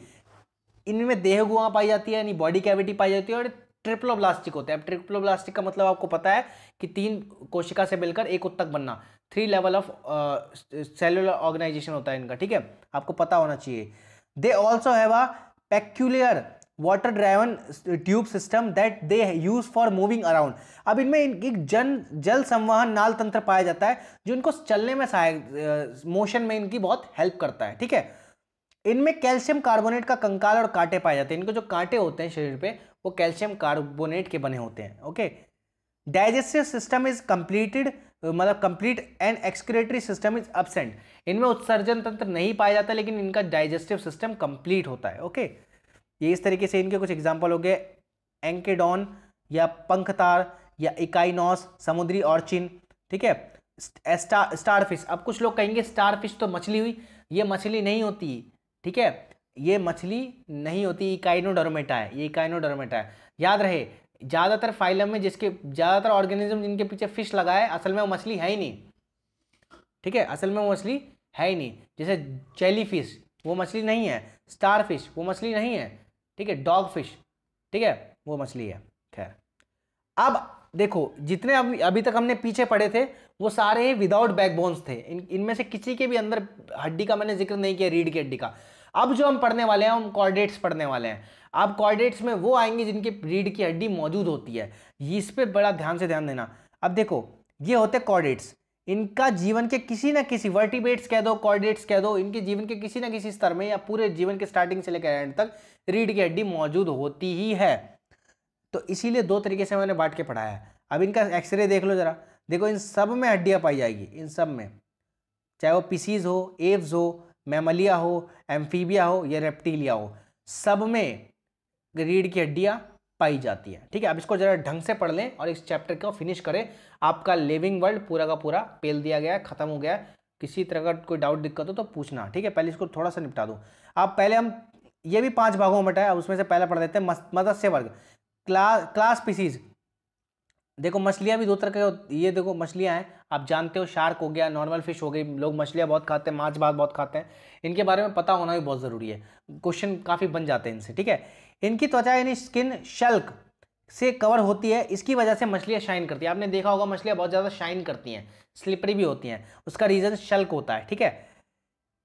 इनमें देह गुहा पाई जाती है यानी बॉडी कैविटी पाई जाती है और ट्रिप्लोब्लास्टिक होता है अब ट्रिप्लोब्लास्टिक का मतलब आपको पता है कि तीन कोशिका से मिलकर एक उत्तक बनना three level of cellular organisation होता है इनका ठीक है आपको पता होना चाहिए they also have a peculiar water driven tube system that they use for moving around अब इनमें एक जन जल संवहन नाल तंत्र पाया जाता है जो इनको चलने में सहायक मोशन uh, में इनकी बहुत हेल्प करता है ठीक है इनमें कैल्शियम कार्बोनेट का कंकाल और कांटे पाए जाते हैं इनके जो कांटे होते हैं शरीर पे वो कैल्शियम कार्बोनेट के बने होते हैं okay digestive system is completed मतलब complete and excretory system is absent इनमें उत्सर्जन तंत्र नहीं पाया जाता लेकिन इनका डाइजेस्टिव सिस्टम कंप्लीट होता है ओके ये इस तरीके से इनके कुछ एग्जाम्पल हो गए एंकेडॉन या पंखतार या इकाइनॉस समुद्री ऑर्चिन ठीक है स्टार स्टारफिश अब कुछ लोग कहेंगे स्टारफिश तो मछली हुई ये मछली नहीं होती ठीक है ये मछली नहीं होती इकाइनोडर्मेटा है ये इकाइनोडर्मेटा है याद रहे ज़्यादातर फाइलम में जिसके ज़्यादातर ऑर्गेनिज्म जिनके पीछे फिश लगा है असल में वो मछली है ही नहीं ठीक है असल में वो मछली है ही नहीं जैसे जेली फिश वो मछली नहीं है स्टार फिश वो मछली नहीं है ठीक है डॉग फिश ठीक है वो मछली है खैर अब देखो जितने अभी अभी तक हमने पीछे पढ़े थे वो सारे ही विदाउट बैकबोन्स थे इन इनमें से किसी के भी अंदर हड्डी का मैंने जिक्र नहीं किया रीढ़ की हड्डी का अब जो हम पढ़ने वाले हैं हम कॉर्डेट्स पढ़ने वाले हैं अब कॉर्डेट्स में वो आएंगे जिनकी रीढ़ की हड्डी मौजूद होती है इस पर बड़ा ध्यान से ध्यान देना अब देखो ये होते कॉर्डेट्स इनका जीवन के किसी ना किसी वर्टिबेट्स कह दो कॉर्डेट्स कह दो इनके जीवन के किसी ना किसी स्तर में या पूरे जीवन के स्टार्टिंग से लेकर एंड तक रीढ़ की हड्डी मौजूद होती ही है तो इसीलिए दो तरीके से मैंने बांट के पढ़ाया है अब इनका एक्सरे देख लो जरा देखो इन सब में हड्डियाँ पाई जाएगी इन सब में चाहे वो पीसीज हो एव्स हो मैमलिया हो एम्फीबिया हो या रेप्टीलिया हो सब में रीढ़ की हड्डियाँ पाई जाती है ठीक है अब इसको जरा ढंग से पढ़ लें और इस चैप्टर को फिनिश करें आपका लिविंग वर्ल्ड पूरा का पूरा पेल दिया गया है खत्म हो गया है किसी तरह का कोई डाउट दिक्कत हो तो पूछना ठीक है पहले इसको थोड़ा सा निपटा दूँ अब पहले हम ये भी पाँच भागों में बटाए अब उसमें से पहला पढ़ देते हैं मत्स्य वर्ग क्लास क्लास पीसीज देखो मछलियाँ भी दो तरह के ये देखो मछलियाँ हैं आप जानते हो शार्क हो गया नॉर्मल फिश हो गई लोग मछलियाँ बहुत खाते हैं माछ भात बहुत खाते हैं इनके बारे में पता होना भी बहुत ज़रूरी है क्वेश्चन काफ़ी बन जाते हैं इनसे ठीक है इनकी त्वचा यानी स्किन शल्क से कवर होती है इसकी वजह से मछलियाँ शाइन करती हैं आपने देखा होगा मछलियाँ बहुत ज़्यादा शाइन करती हैं स्लिपरी भी होती हैं उसका रीज़न शल्क होता है ठीक है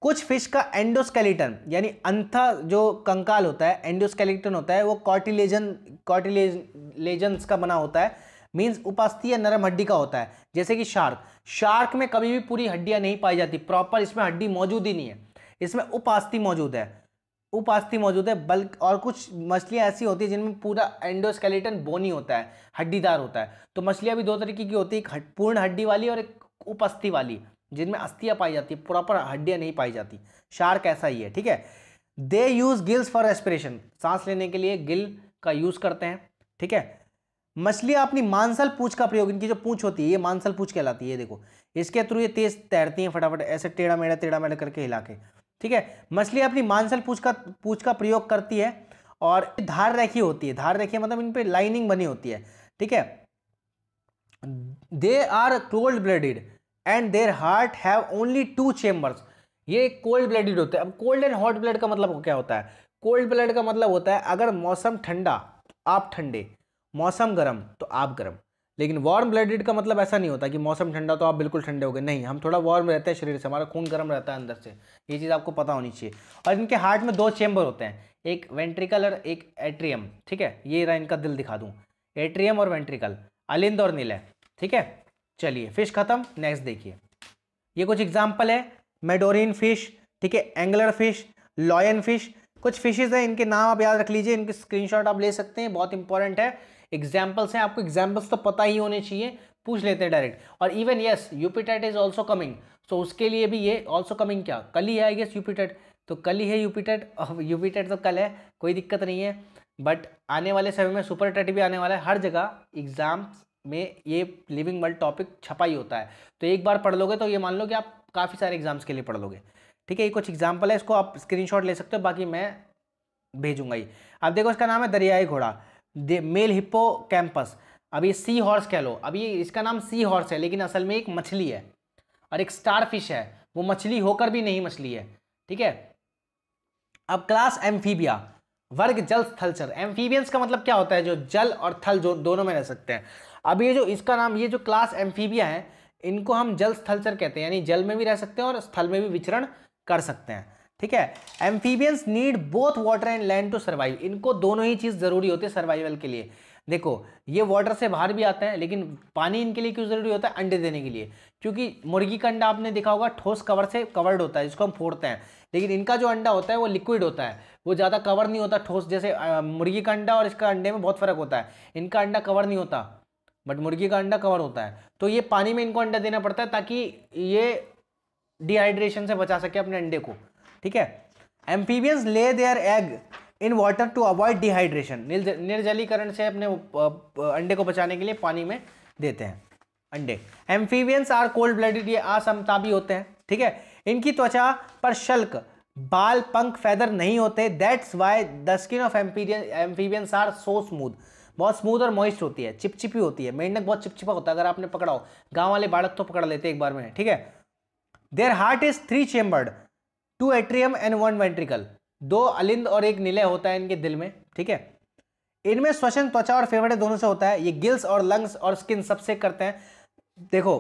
कुछ फिश का एंडोस्केलेटन यानी अंथा जो कंकाल होता है एंडोस्केलेटन होता है वो कॉटिलेजन कॉटिलेजन का बना होता है मीन्स उपास्थीय नरम हड्डी का होता है जैसे कि शार्क शार्क में कभी भी पूरी हड्डियां नहीं पाई जाती प्रॉपर इसमें हड्डी मौजूद ही नहीं है इसमें उपास्थि मौजूद है उपास्थि मौजूद है बल्कि और कुछ मछलियाँ ऐसी होती हैं जिनमें पूरा एंडोस्केलेटन बोनी होता है हड्डीदार होता है तो मछलियाँ भी दो तरीके की होती है एक पूर्ण हड्डी वाली और एक उपस्थि वाली जिनमें अस्थियाँ पाई जाती है प्रॉपर हड्डियाँ नहीं पाई जाती शार्क ऐसा ही है ठीक है they use gills for respiration सांस लेने के लिए गिल का यूज़ करते हैं ठीक है मछली अपनी मांसल पूछ का प्रयोग इनकी जो पूछ होती है ये मांसल पूछ कहलाती है देखो इसके थ्रू ये तेज तैरती हैं फटाफट ऐसे टेढ़ा मेढ़ा टेढ़ा मेढ़ा करके हिला के ठीक है मछली अपनी मांसल पूछ का पूछ का प्रयोग करती है और धार रेखी होती है धार रेखी मतलब इन पर लाइनिंग बनी होती है ठीक है they are cold blooded and their heart have only two chambers ये कोल्ड ब्लडेड होते हैं अब कोल्ड एंड हॉट ब्लड का मतलब क्या होता है कोल्ड ब्लड का मतलब होता है अगर मौसम ठंडा आप ठंडे मौसम गर्म तो आप गर्म लेकिन वार्म ब्लडेड का मतलब ऐसा नहीं होता कि मौसम ठंडा तो आप बिल्कुल ठंडे हो गए नहीं हम थोड़ा वार्म रहते हैं शरीर से हमारा खून गर्म रहता है अंदर से ये चीज़ आपको पता होनी चाहिए और इनके हार्ट में दो चैम्बर होते हैं एक वेंट्रिकल और एक एट्रियम ठीक है ये रहा इनका दिल दिखा दूँ एट्रियम और वेंट्रिकल अलिंद और नीले ठीक है चलिए फिश खत्म नेक्स्ट देखिए ये कुछ एग्जाम्पल है मेडोरिन फिश ठीक है एंगलर फिश लॉयन फिश कुछ फिशेज़ हैं इनके नाम आप याद रख लीजिए इनके स्क्रीनशॉट आप ले सकते हैं बहुत इंपॉर्टेंट है एग्जाम्पल्स हैं आपको एग्जाम्पल्स तो पता ही होने चाहिए पूछ लेते हैं डायरेक्ट और even yes UPTET is also coming so उसके लिए भी ये ऑल्सो कमिंग क्या कल ही है आई गेस यूपीटेट तो कल ही है यूपीटेट यूपीटेट तो कल है कोई दिक्कत नहीं है बट आने वाले समय में सुपर टेट भी आने वाला है हर जगह एग्जाम्स में ये लिविंग वर्ल्ड टॉपिक छपा ही होता है तो एक बार पढ़ लोगे तो ये मान लो कि आप काफ़ी सारे एग्जाम्स के लिए पढ़ लोगे ठीक है ये कुछ एग्जाम्पल है इसको आप स्क्रीनशॉट ले सकते हो बाकी मैं भेजूंगा ही अब देखो इसका नाम है दरियाई घोड़ा मेल हिप्पो कैंपस अब ये सी हॉर्स कह लो अब ये इसका नाम सी हॉर्स है लेकिन असल में एक मछली है और एक स्टार फिश है वो मछली होकर भी नहीं मछली है ठीक है अब क्लास एम्फीबिया वर्ग जल स्थल चर एम्फीबियंस का मतलब क्या होता है जो जल और थल जो दोनों में रह सकते हैं अब ये जो इसका नाम ये जो क्लास एम्फीबिया है इनको हम जल स्थलचर कहते हैं यानी जल में भी रह सकते हैं और स्थल में भी विचरण कर सकते हैं ठीक है amphibians need both water and land to survive इनको दोनों ही चीज़ ज़रूरी होती है सर्वाइवल के लिए देखो ये वाटर से बाहर भी आता है लेकिन पानी इनके लिए क्यों ज़रूरी होता है अंडे देने के लिए क्योंकि मुर्गी का अंडा आपने देखा होगा ठोस कवर से कवर्ड होता है जिसको हम फोड़ते हैं लेकिन इनका जो अंडा होता है वो लिक्विड होता है वो ज़्यादा कवर नहीं होता ठोस जैसे मुर्गी का अंडा और इसका अंडे में बहुत फ़र्क होता है इनका अंडा कवर नहीं होता बट मुर्गी का अंडा कवर होता है तो ये पानी में इनको अंडा देना पड़ता है ताकि ये डिहाइड्रेशन से बचा सके अपने अंडे को ठीक है amphibians lay their egg in water to avoid dehydration निर्जलीकरण से अपने अंडे को बचाने के लिए पानी में देते हैं अंडे एम्फीबियंस आर कोल्ड ब्लडेड ये भी होते हैं ठीक है इनकी त्वचा पर शल्क बाल पंख फैदर नहीं होते that's why the skin of amphibians are so smooth बहुत स्मूथ और मॉइस्ट होती है चिपचिपी होती है मेंढक बहुत चिपचिपा होता है अगर आपने पकड़ा हो गांव वाले बालक तो पकड़ लेते एक बार में ठीक है their heart is three chambered two atrium and one ventricle दो अलिंद और एक निलय होता है इनके दिल में ठीक है इनमें श्वसन त्वचा और फेफड़े दोनों से होता है ये गिल्स और लंग्स और स्किन सबसे करते हैं देखो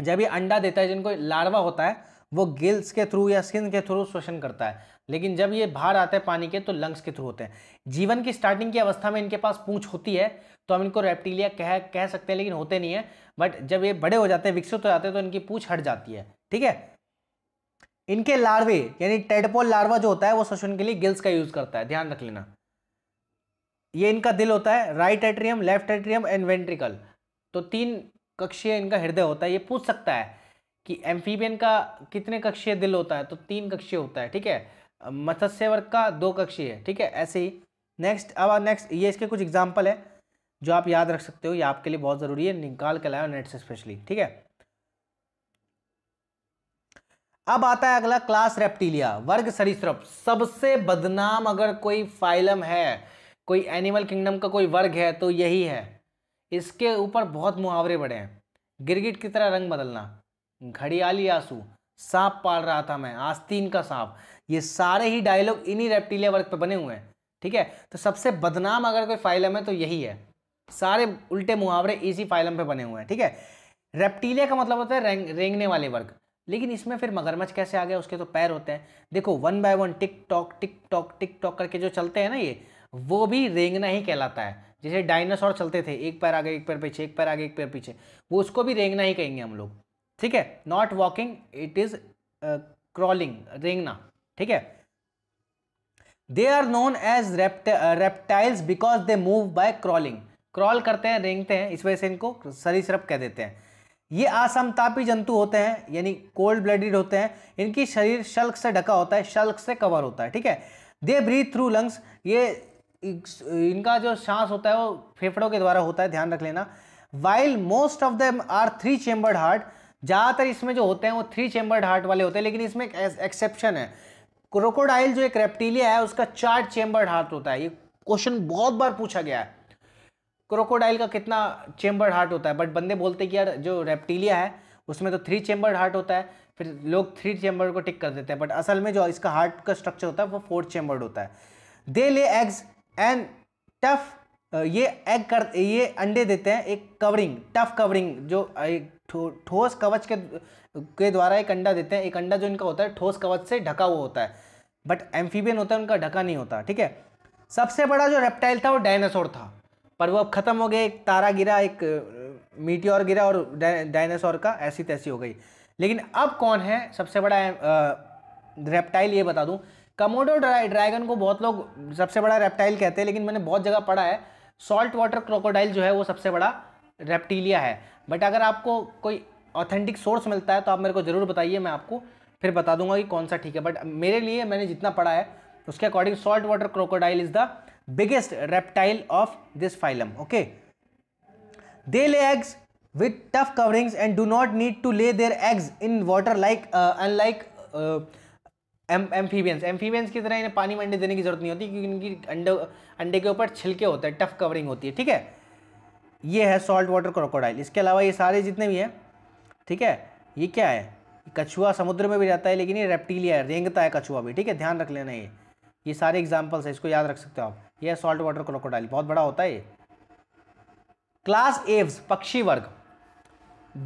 जब ये अंडा देता है जिनको लार्वा होता है वो गिल्स के थ्रू या स्किन के थ्रू श्वसन करता है लेकिन जब ये बाहर आते हैं पानी के तो लंग्स के थ्रू होते हैं जीवन की स्टार्टिंग की अवस्था में इनके पास पूंछ होती है तो हम इनको रेप्टीलिया कह कह सकते हैं लेकिन होते नहीं है बट जब ये बड़े हो जाते हैं विकसित हो जाते हैं तो इनकी पूछ हट जाती है ठीक है इनके लार्वे यानी टेडपोल लार्वा जो होता है वो सशन के लिए गिल्स का यूज करता है ध्यान रख लेना ये इनका दिल होता है right atrium left atrium and ventricle तो तीन कक्षीय इनका हृदय होता है ये पूछ सकता है कि एम्फीबियन का कितने कक्षीय दिल होता है तो तीन कक्षीय होता है ठीक है मत्स्य वर्ग का दो कक्षीय है ठीक है ऐसे ही नेक्स्ट अब नेक्स्ट ये इसके कुछ एग्जाम्पल है जो आप याद रख सकते हो ये आपके लिए बहुत ज़रूरी है निकाल के लाया नेट से स्पेशली ठीक है अब आता है अगला क्लास रेप्टिलिया वर्ग सरीसृप सबसे बदनाम अगर कोई फाइलम है कोई एनिमल किंगडम का कोई वर्ग है तो यही है इसके ऊपर बहुत मुहावरे बढ़े हैं गिरगिट की तरह रंग बदलना घड़ियाली आंसू सांप पाल रहा था मैं आस्तीन का सांप ये सारे ही डायलॉग इन्हीं रेप्टिलिया वर्ग पर बने हुए हैं ठीक है तो सबसे बदनाम अगर कोई फाइलम है तो यही है सारे उल्टे मुहावरे इसी फाइलम पे बने हुए हैं ठीक है रेप्टीलिया का मतलब होता है रेंग, रेंगने वाले वर्ग लेकिन इसमें फिर मगरमच्छ कैसे आ गया उसके तो पैर होते हैं देखो one by one tick tock tick tock tick tock करके जो चलते हैं ना ये वो भी रेंगना ही कहलाता है जैसे डायनासोर चलते थे एक पैर आगे एक पैर पीछे एक पैर आगे एक पैर पीछे वो उसको भी रेंगना ही कहेंगे हम लोग ठीक है not walking it is crawling रेंगना ठीक है they are known as reptiles because they move by crawling crawl करते हैं रेंगते हैं इस वजह से इनको सरीसरप कह देते हैं ये असमतापी जंतु होते हैं यानी कोल्ड ब्लडेड होते हैं इनकी शरीर शल्क से ढका होता है शल्क से कवर होता है ठीक है दे ब्रीथ थ्रू लंग्स ये इनका जो सांस होता है वो फेफड़ों के द्वारा होता है ध्यान रख लेना while most of them are three chambered heart ज़्यादातर इसमें जो होते हैं वो थ्री चेंबर्ड हार्ट वाले होते हैं लेकिन इसमें एक एक्सेप्शन है क्रोकोडाइल जो एक रेप्टीलिया है उसका चार चेंबर्ड हार्ट होता है ये क्वेश्चन बहुत बार पूछा गया है क्रोकोडाइल का कितना चेम्बर्ड हार्ट होता है बट बंदे बोलते कि यार जो रेप्टीलिया है उसमें तो थ्री चेम्बर्ड हार्ट होता है फिर लोग थ्री चेम्बर्ड को टिक कर देते हैं बट असल में जो इसका हार्ट का स्ट्रक्चर होता है वो फोर्थ चेम्बर्ड होता है they lay eggs and tough ये एग कर ये अंडे देते हैं एक कवरिंग टफ कवरिंग जो एक ठोस थो, कवच के के द्वारा एक अंडा देते हैं एक अंडा जो इनका होता है ठोस कवच से ढका हुआ होता है बट एम्फीबियन होता है उनका ढका नहीं होता ठीक है सबसे बड़ा जो रेप्टाइल था वो डायनासोर था पर वो अब ख़त्म हो गए एक तारा गिरा एक मीटियोर गिरा और डायनासोर का ऐसी तैसी हो गई लेकिन अब कौन है सबसे बड़ा रेप्टाइल ये बता दूं कमोडो ड्रैगन को बहुत लोग सबसे बड़ा रेप्टाइल कहते हैं लेकिन मैंने बहुत जगह पढ़ा है सॉल्ट वाटर क्रोकोडाइल जो है वो सबसे बड़ा रेप्टीलिया है बट अगर आपको कोई ऑथेंटिक सोर्स मिलता है तो आप मेरे को ज़रूर बताइए मैं आपको फिर बता दूंगा कि कौन सा ठीक है बट मेरे लिए मैंने जितना पढ़ा है उसके according salt water crocodile is the biggest reptile of this phylum okay they lay eggs with tough coverings and do not need to lay their eggs in water like uh, unlike amphibians uh, amphibians की तरह इन्हें पानी में अंडे देने की जरूरत नहीं होती क्योंकि इनकी अंडे अंडे के ऊपर छिलके होते हैं टफ कवरिंग होती है ठीक है ये है सॉल्ट वाटर क्रोकोडाइल इसके अलावा ये सारे जितने भी हैं ठीक है ये क्या है कछुआ समुद्र में भी रहता है लेकिन ये रेप्टीलिया है रेंगता है कछुआ भी ठीक है ध्यान रख लेना ये ये सारे एग्जाम्पल्स हैं इसको याद रख सकते हो आप ये सॉल्ट वाटर क्रोकोडाइल बहुत बड़ा होता है क्लास एव्स पक्षी वर्ग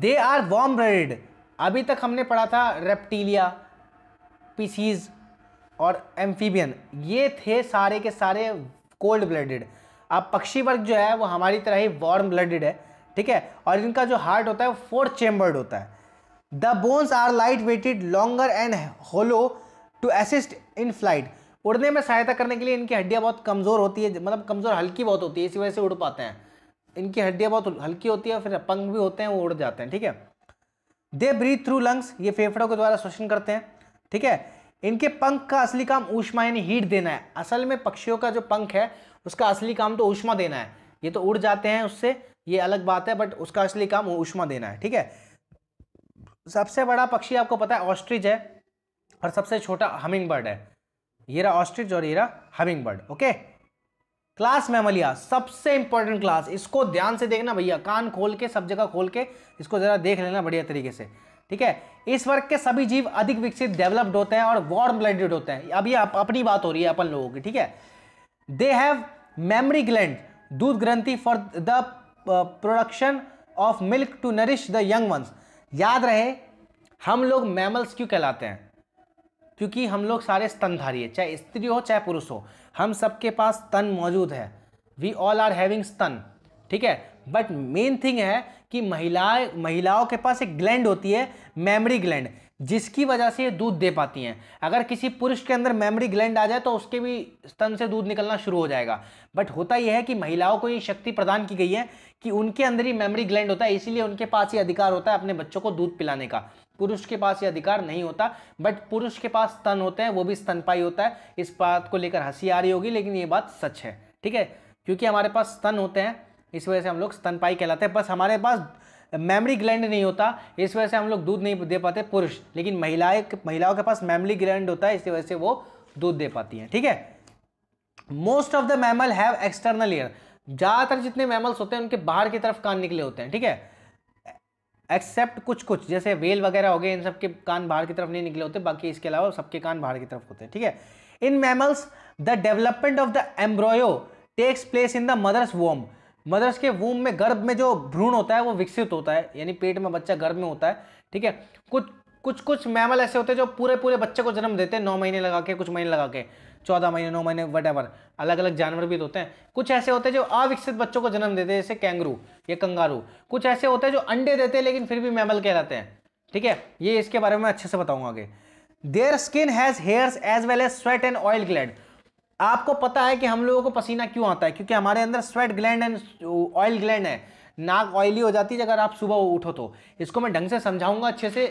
दे आर वॉर्म ब्रेडेड अभी तक हमने पढ़ा था रेप्टीलिया पीसीज और एम्फीबियन ये थे सारे के सारे कोल्ड ब्लडेड अब पक्षी वर्ग जो है वो हमारी तरह ही वार्म ब्लडेड है ठीक है और इनका जो हार्ट होता है वो फोर चेम्बर्ड होता है the bones are light weighted longer and hollow to assist in flight उड़ने में सहायता करने के लिए इनकी हड्डियाँ बहुत कमज़ोर होती है मतलब कमज़ोर हल्की बहुत होती है इसी वजह से उड़ पाते हैं इनकी हड्डियाँ बहुत हल्की होती है फिर पंख भी होते हैं वो उड़ जाते हैं ठीक है दे ब्रीथ थ्रू लंग्स ये फेफड़ों के द्वारा श्वसन करते हैं ठीक है इनके पंख का असली काम ऊष्मा यानी हीट देना है असल में पक्षियों का जो पंख है उसका असली काम तो ऊष्मा देना है ये तो उड़ जाते हैं उससे ये अलग बात है बट उसका असली काम ऊष्मा देना है ठीक है सबसे बड़ा पक्षी आपको पता है ऑस्ट्रिज है और सबसे छोटा हमिंग बर्ड है ये रहा ऑस्ट्रिच और ये रहा humming bird okay class mammalia सबसे इंपॉर्टेंट क्लास इसको ध्यान से देखना भैया कान खोल के सब जगह खोल के इसको जरा देख लेना बढ़िया तरीके से ठीक है इस वर्ग के सभी जीव अधिक विकसित डेवलप्ड होते हैं और वार्म ब्लडेड होते हैं अब ये अपनी बात हो रही है अपन लोगों की ठीक है दे हैव मेमरी ग्लैंड दूध ग्रंथि for the production of milk to nourish the young ones याद रहे हम लोग मैमल्स क्यों कहलाते हैं क्योंकि हम लोग सारे स्तनधारी है चाहे स्त्री हो चाहे पुरुष हो हम सबके पास स्तन मौजूद है वी ऑल आर हैविंग स्तन ठीक है बट मेन थिंग है कि महिलाएं महिलाओं के पास एक ग्लैंड होती है मेमरी ग्लैंड जिसकी वजह से ये दूध दे पाती हैं अगर किसी पुरुष के अंदर मेमरी ग्लैंड आ जाए तो उसके भी स्तन से दूध निकलना शुरू हो जाएगा बट होता यह है कि महिलाओं को ये शक्ति प्रदान की गई है कि उनके अंदर ही मेमरी ग्लैंड होता है इसीलिए उनके पास ये अधिकार होता है अपने बच्चों को दूध पिलाने का पुरुष के पास ये अधिकार नहीं होता बट पुरुष के पास स्तन होते हैं वो भी स्तनपाई होता है इस बात को लेकर हंसी आ रही होगी लेकिन ये बात सच है ठीक है क्योंकि हमारे पास स्तन होते हैं इस वजह से हम लोग स्तनपाई कहलाते हैं बस हमारे पास मेमरी ग्लैंड नहीं होता इस वजह से हम लोग दूध नहीं दे पाते पुरुष लेकिन महिलाएं महिलाओं के पास मेमरी ग्लैंड होता है इसी वजह से वो दूध दे पाती हैं ठीक है most of the mammal have external ear ज़्यादातर जितने मैमल्स होते हैं उनके बाहर की तरफ कान निकले होते हैं ठीक है एक्सेप्ट कुछ कुछ जैसे वेल वगैरह हो गए इन सबके कान बाहर की तरफ नहीं निकले होते बाकी इसके अलावा सबके कान बाहर की तरफ होते हैं ठीक है in mammals the development of the embryo takes place in the mother's womb mother's के वोम में गर्भ में जो भ्रूण होता है वो विकसित होता है यानी पेट में बच्चा गर्भ में होता है ठीक है कुछ कुछ कुछ मैमल ऐसे होते हैं जो पूरे पूरे बच्चे को जन्म देते हैं नौ महीने लगा के कुछ महीने लगा के चौदह महीने नौ महीने वट अलग अलग जानवर भी तो होते हैं कुछ ऐसे होते हैं जो अविकसित बच्चों को जन्म देते हैं जैसे कैंगरू या कंगारू कुछ ऐसे होते हैं जो अंडे देते हैं लेकिन फिर भी मैमल कहलाते हैं ठीक है ये इसके बारे में अच्छे से बताऊंगा आगे their skin has hair as well as sweat and oil gland आपको पता है कि हम लोगों को पसीना क्यों आता है क्योंकि हमारे अंदर sweat gland and oil gland है नाक ऑयली हो जाती है अगर आप सुबह उठो तो इसको मैं ढंग से समझाऊंगा अच्छे से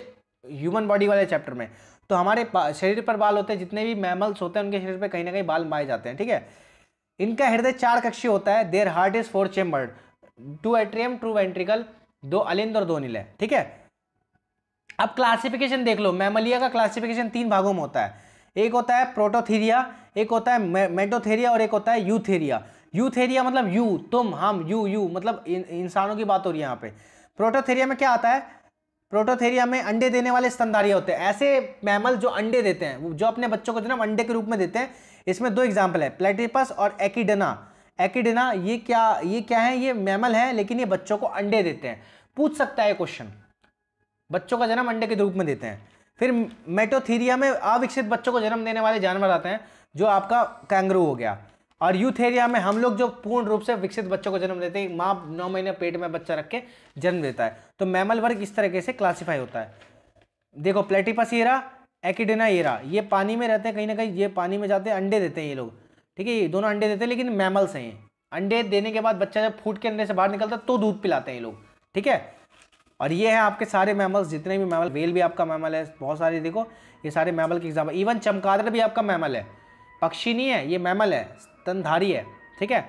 ह्यूमन बॉडी वाले चैप्टर में तो हमारे शरीर पर बाल होते हैं जितने भी मैमल्स होते हैं उनके शरीर पर कहीं ना कहीं बाल माए जाते हैं ठीक है इनका हृदय चार कक्षी होता है their heart is four chambered two atrium two ventricle दो अलिंद और दो नीले ठीक है अब क्लासिफिकेशन देख लो मैमलिया का क्लासिफिकेशन तीन भागों में होता है एक होता है प्रोटोथीरिया एक होता है मेटोथेरिया और एक होता है यूथेरिया यूथेरिया मतलब यू तुम हम यू यू मतलब इंसानों की बात हो रही है यहाँ पे प्रोटोथेरिया में क्या आता है प्रोटोथेरिया में अंडे देने वाले स्तनधारी होते हैं ऐसे मैमल जो अंडे देते हैं जो अपने बच्चों को जो ना अंडे के रूप में देते हैं इसमें दो एग्जाम्पल है प्लेटिपस और एकिडना एकिडना ये क्या ये क्या है ये मैमल है लेकिन ये बच्चों को अंडे देते हैं पूछ सकता है क्वेश्चन बच्चों का जन्म अंडे के रूप में देते हैं फिर मेटोथीरिया में अविकसित बच्चों को जन्म देने वाले जानवर आते हैं जो आपका कैंगरू हो गया और यूथ एरिया में हम लोग जो पूर्ण रूप से विकसित बच्चों को जन्म देते हैं माँ नौ महीने पेट में बच्चा रख के जन्म देता है तो मैमल वर्ग इस तरीके से क्लासीफाई होता है देखो प्लेटिपस एरा एकिडेना एरा ये पानी में रहते हैं कहीं ना कहीं ये पानी में जाते हैं अंडे देते हैं ये लोग ठीक है ये दोनों अंडे देते हैं लेकिन मैमल्स हैं अंडे देने के बाद बच्चा जब फूट के अंडे से बाहर निकलता है तो दूध पिलाते हैं ये लोग ठीक है और ये है आपके सारे मैमल्स जितने भी मैमल वेल भी आपका मैमल है बहुत सारे देखो ये सारे मैमल के एग्जाम्पल इवन चमकादड़ भी आपका मैमल है पक्षी नहीं है ये मैमल है तनधारी है ठीक है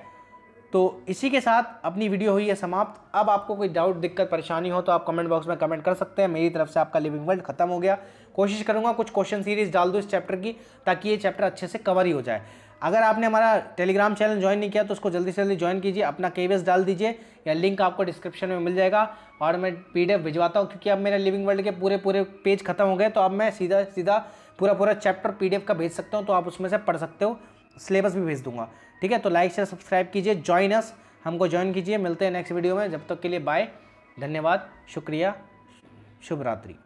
तो इसी के साथ अपनी वीडियो हुई है समाप्त अब आपको कोई डाउट दिक्कत परेशानी हो तो आप कमेंट बॉक्स में कमेंट कर सकते हैं मेरी तरफ से आपका लिविंग वर्ल्ड खत्म हो गया कोशिश करूँगा कुछ क्वेश्चन सीरीज डाल दूँ इस चैप्टर की ताकि ये चैप्टर अच्छे से कवर ही हो जाए अगर आपने हमारा टेलीग्राम चैनल ज्वाइन नहीं किया तो उसको जल्दी से जल्दी ज्वाइन कीजिए अपना के डाल दीजिए या लिंक आपको डिस्क्रिप्शन में मिल जाएगा और मैं पी भिजवाता हूँ क्योंकि अब मेरे लिविंग वर्ल्ड के पूरे पूरे पेज खत्म हो गए तो अब मैं सीधा सीधा पूरा पूरा चैप्टर पी का भेज सकता हूँ तो आप उसमें से पढ़ सकते हो सिलेबस भी भेज दूंगा ठीक है तो लाइक शेयर सब्सक्राइब कीजिए ज्वाइन अस हमको ज्वाइन कीजिए मिलते हैं नेक्स्ट वीडियो में जब तक के लिए बाय धन्यवाद शुक्रिया शुभ रात्रि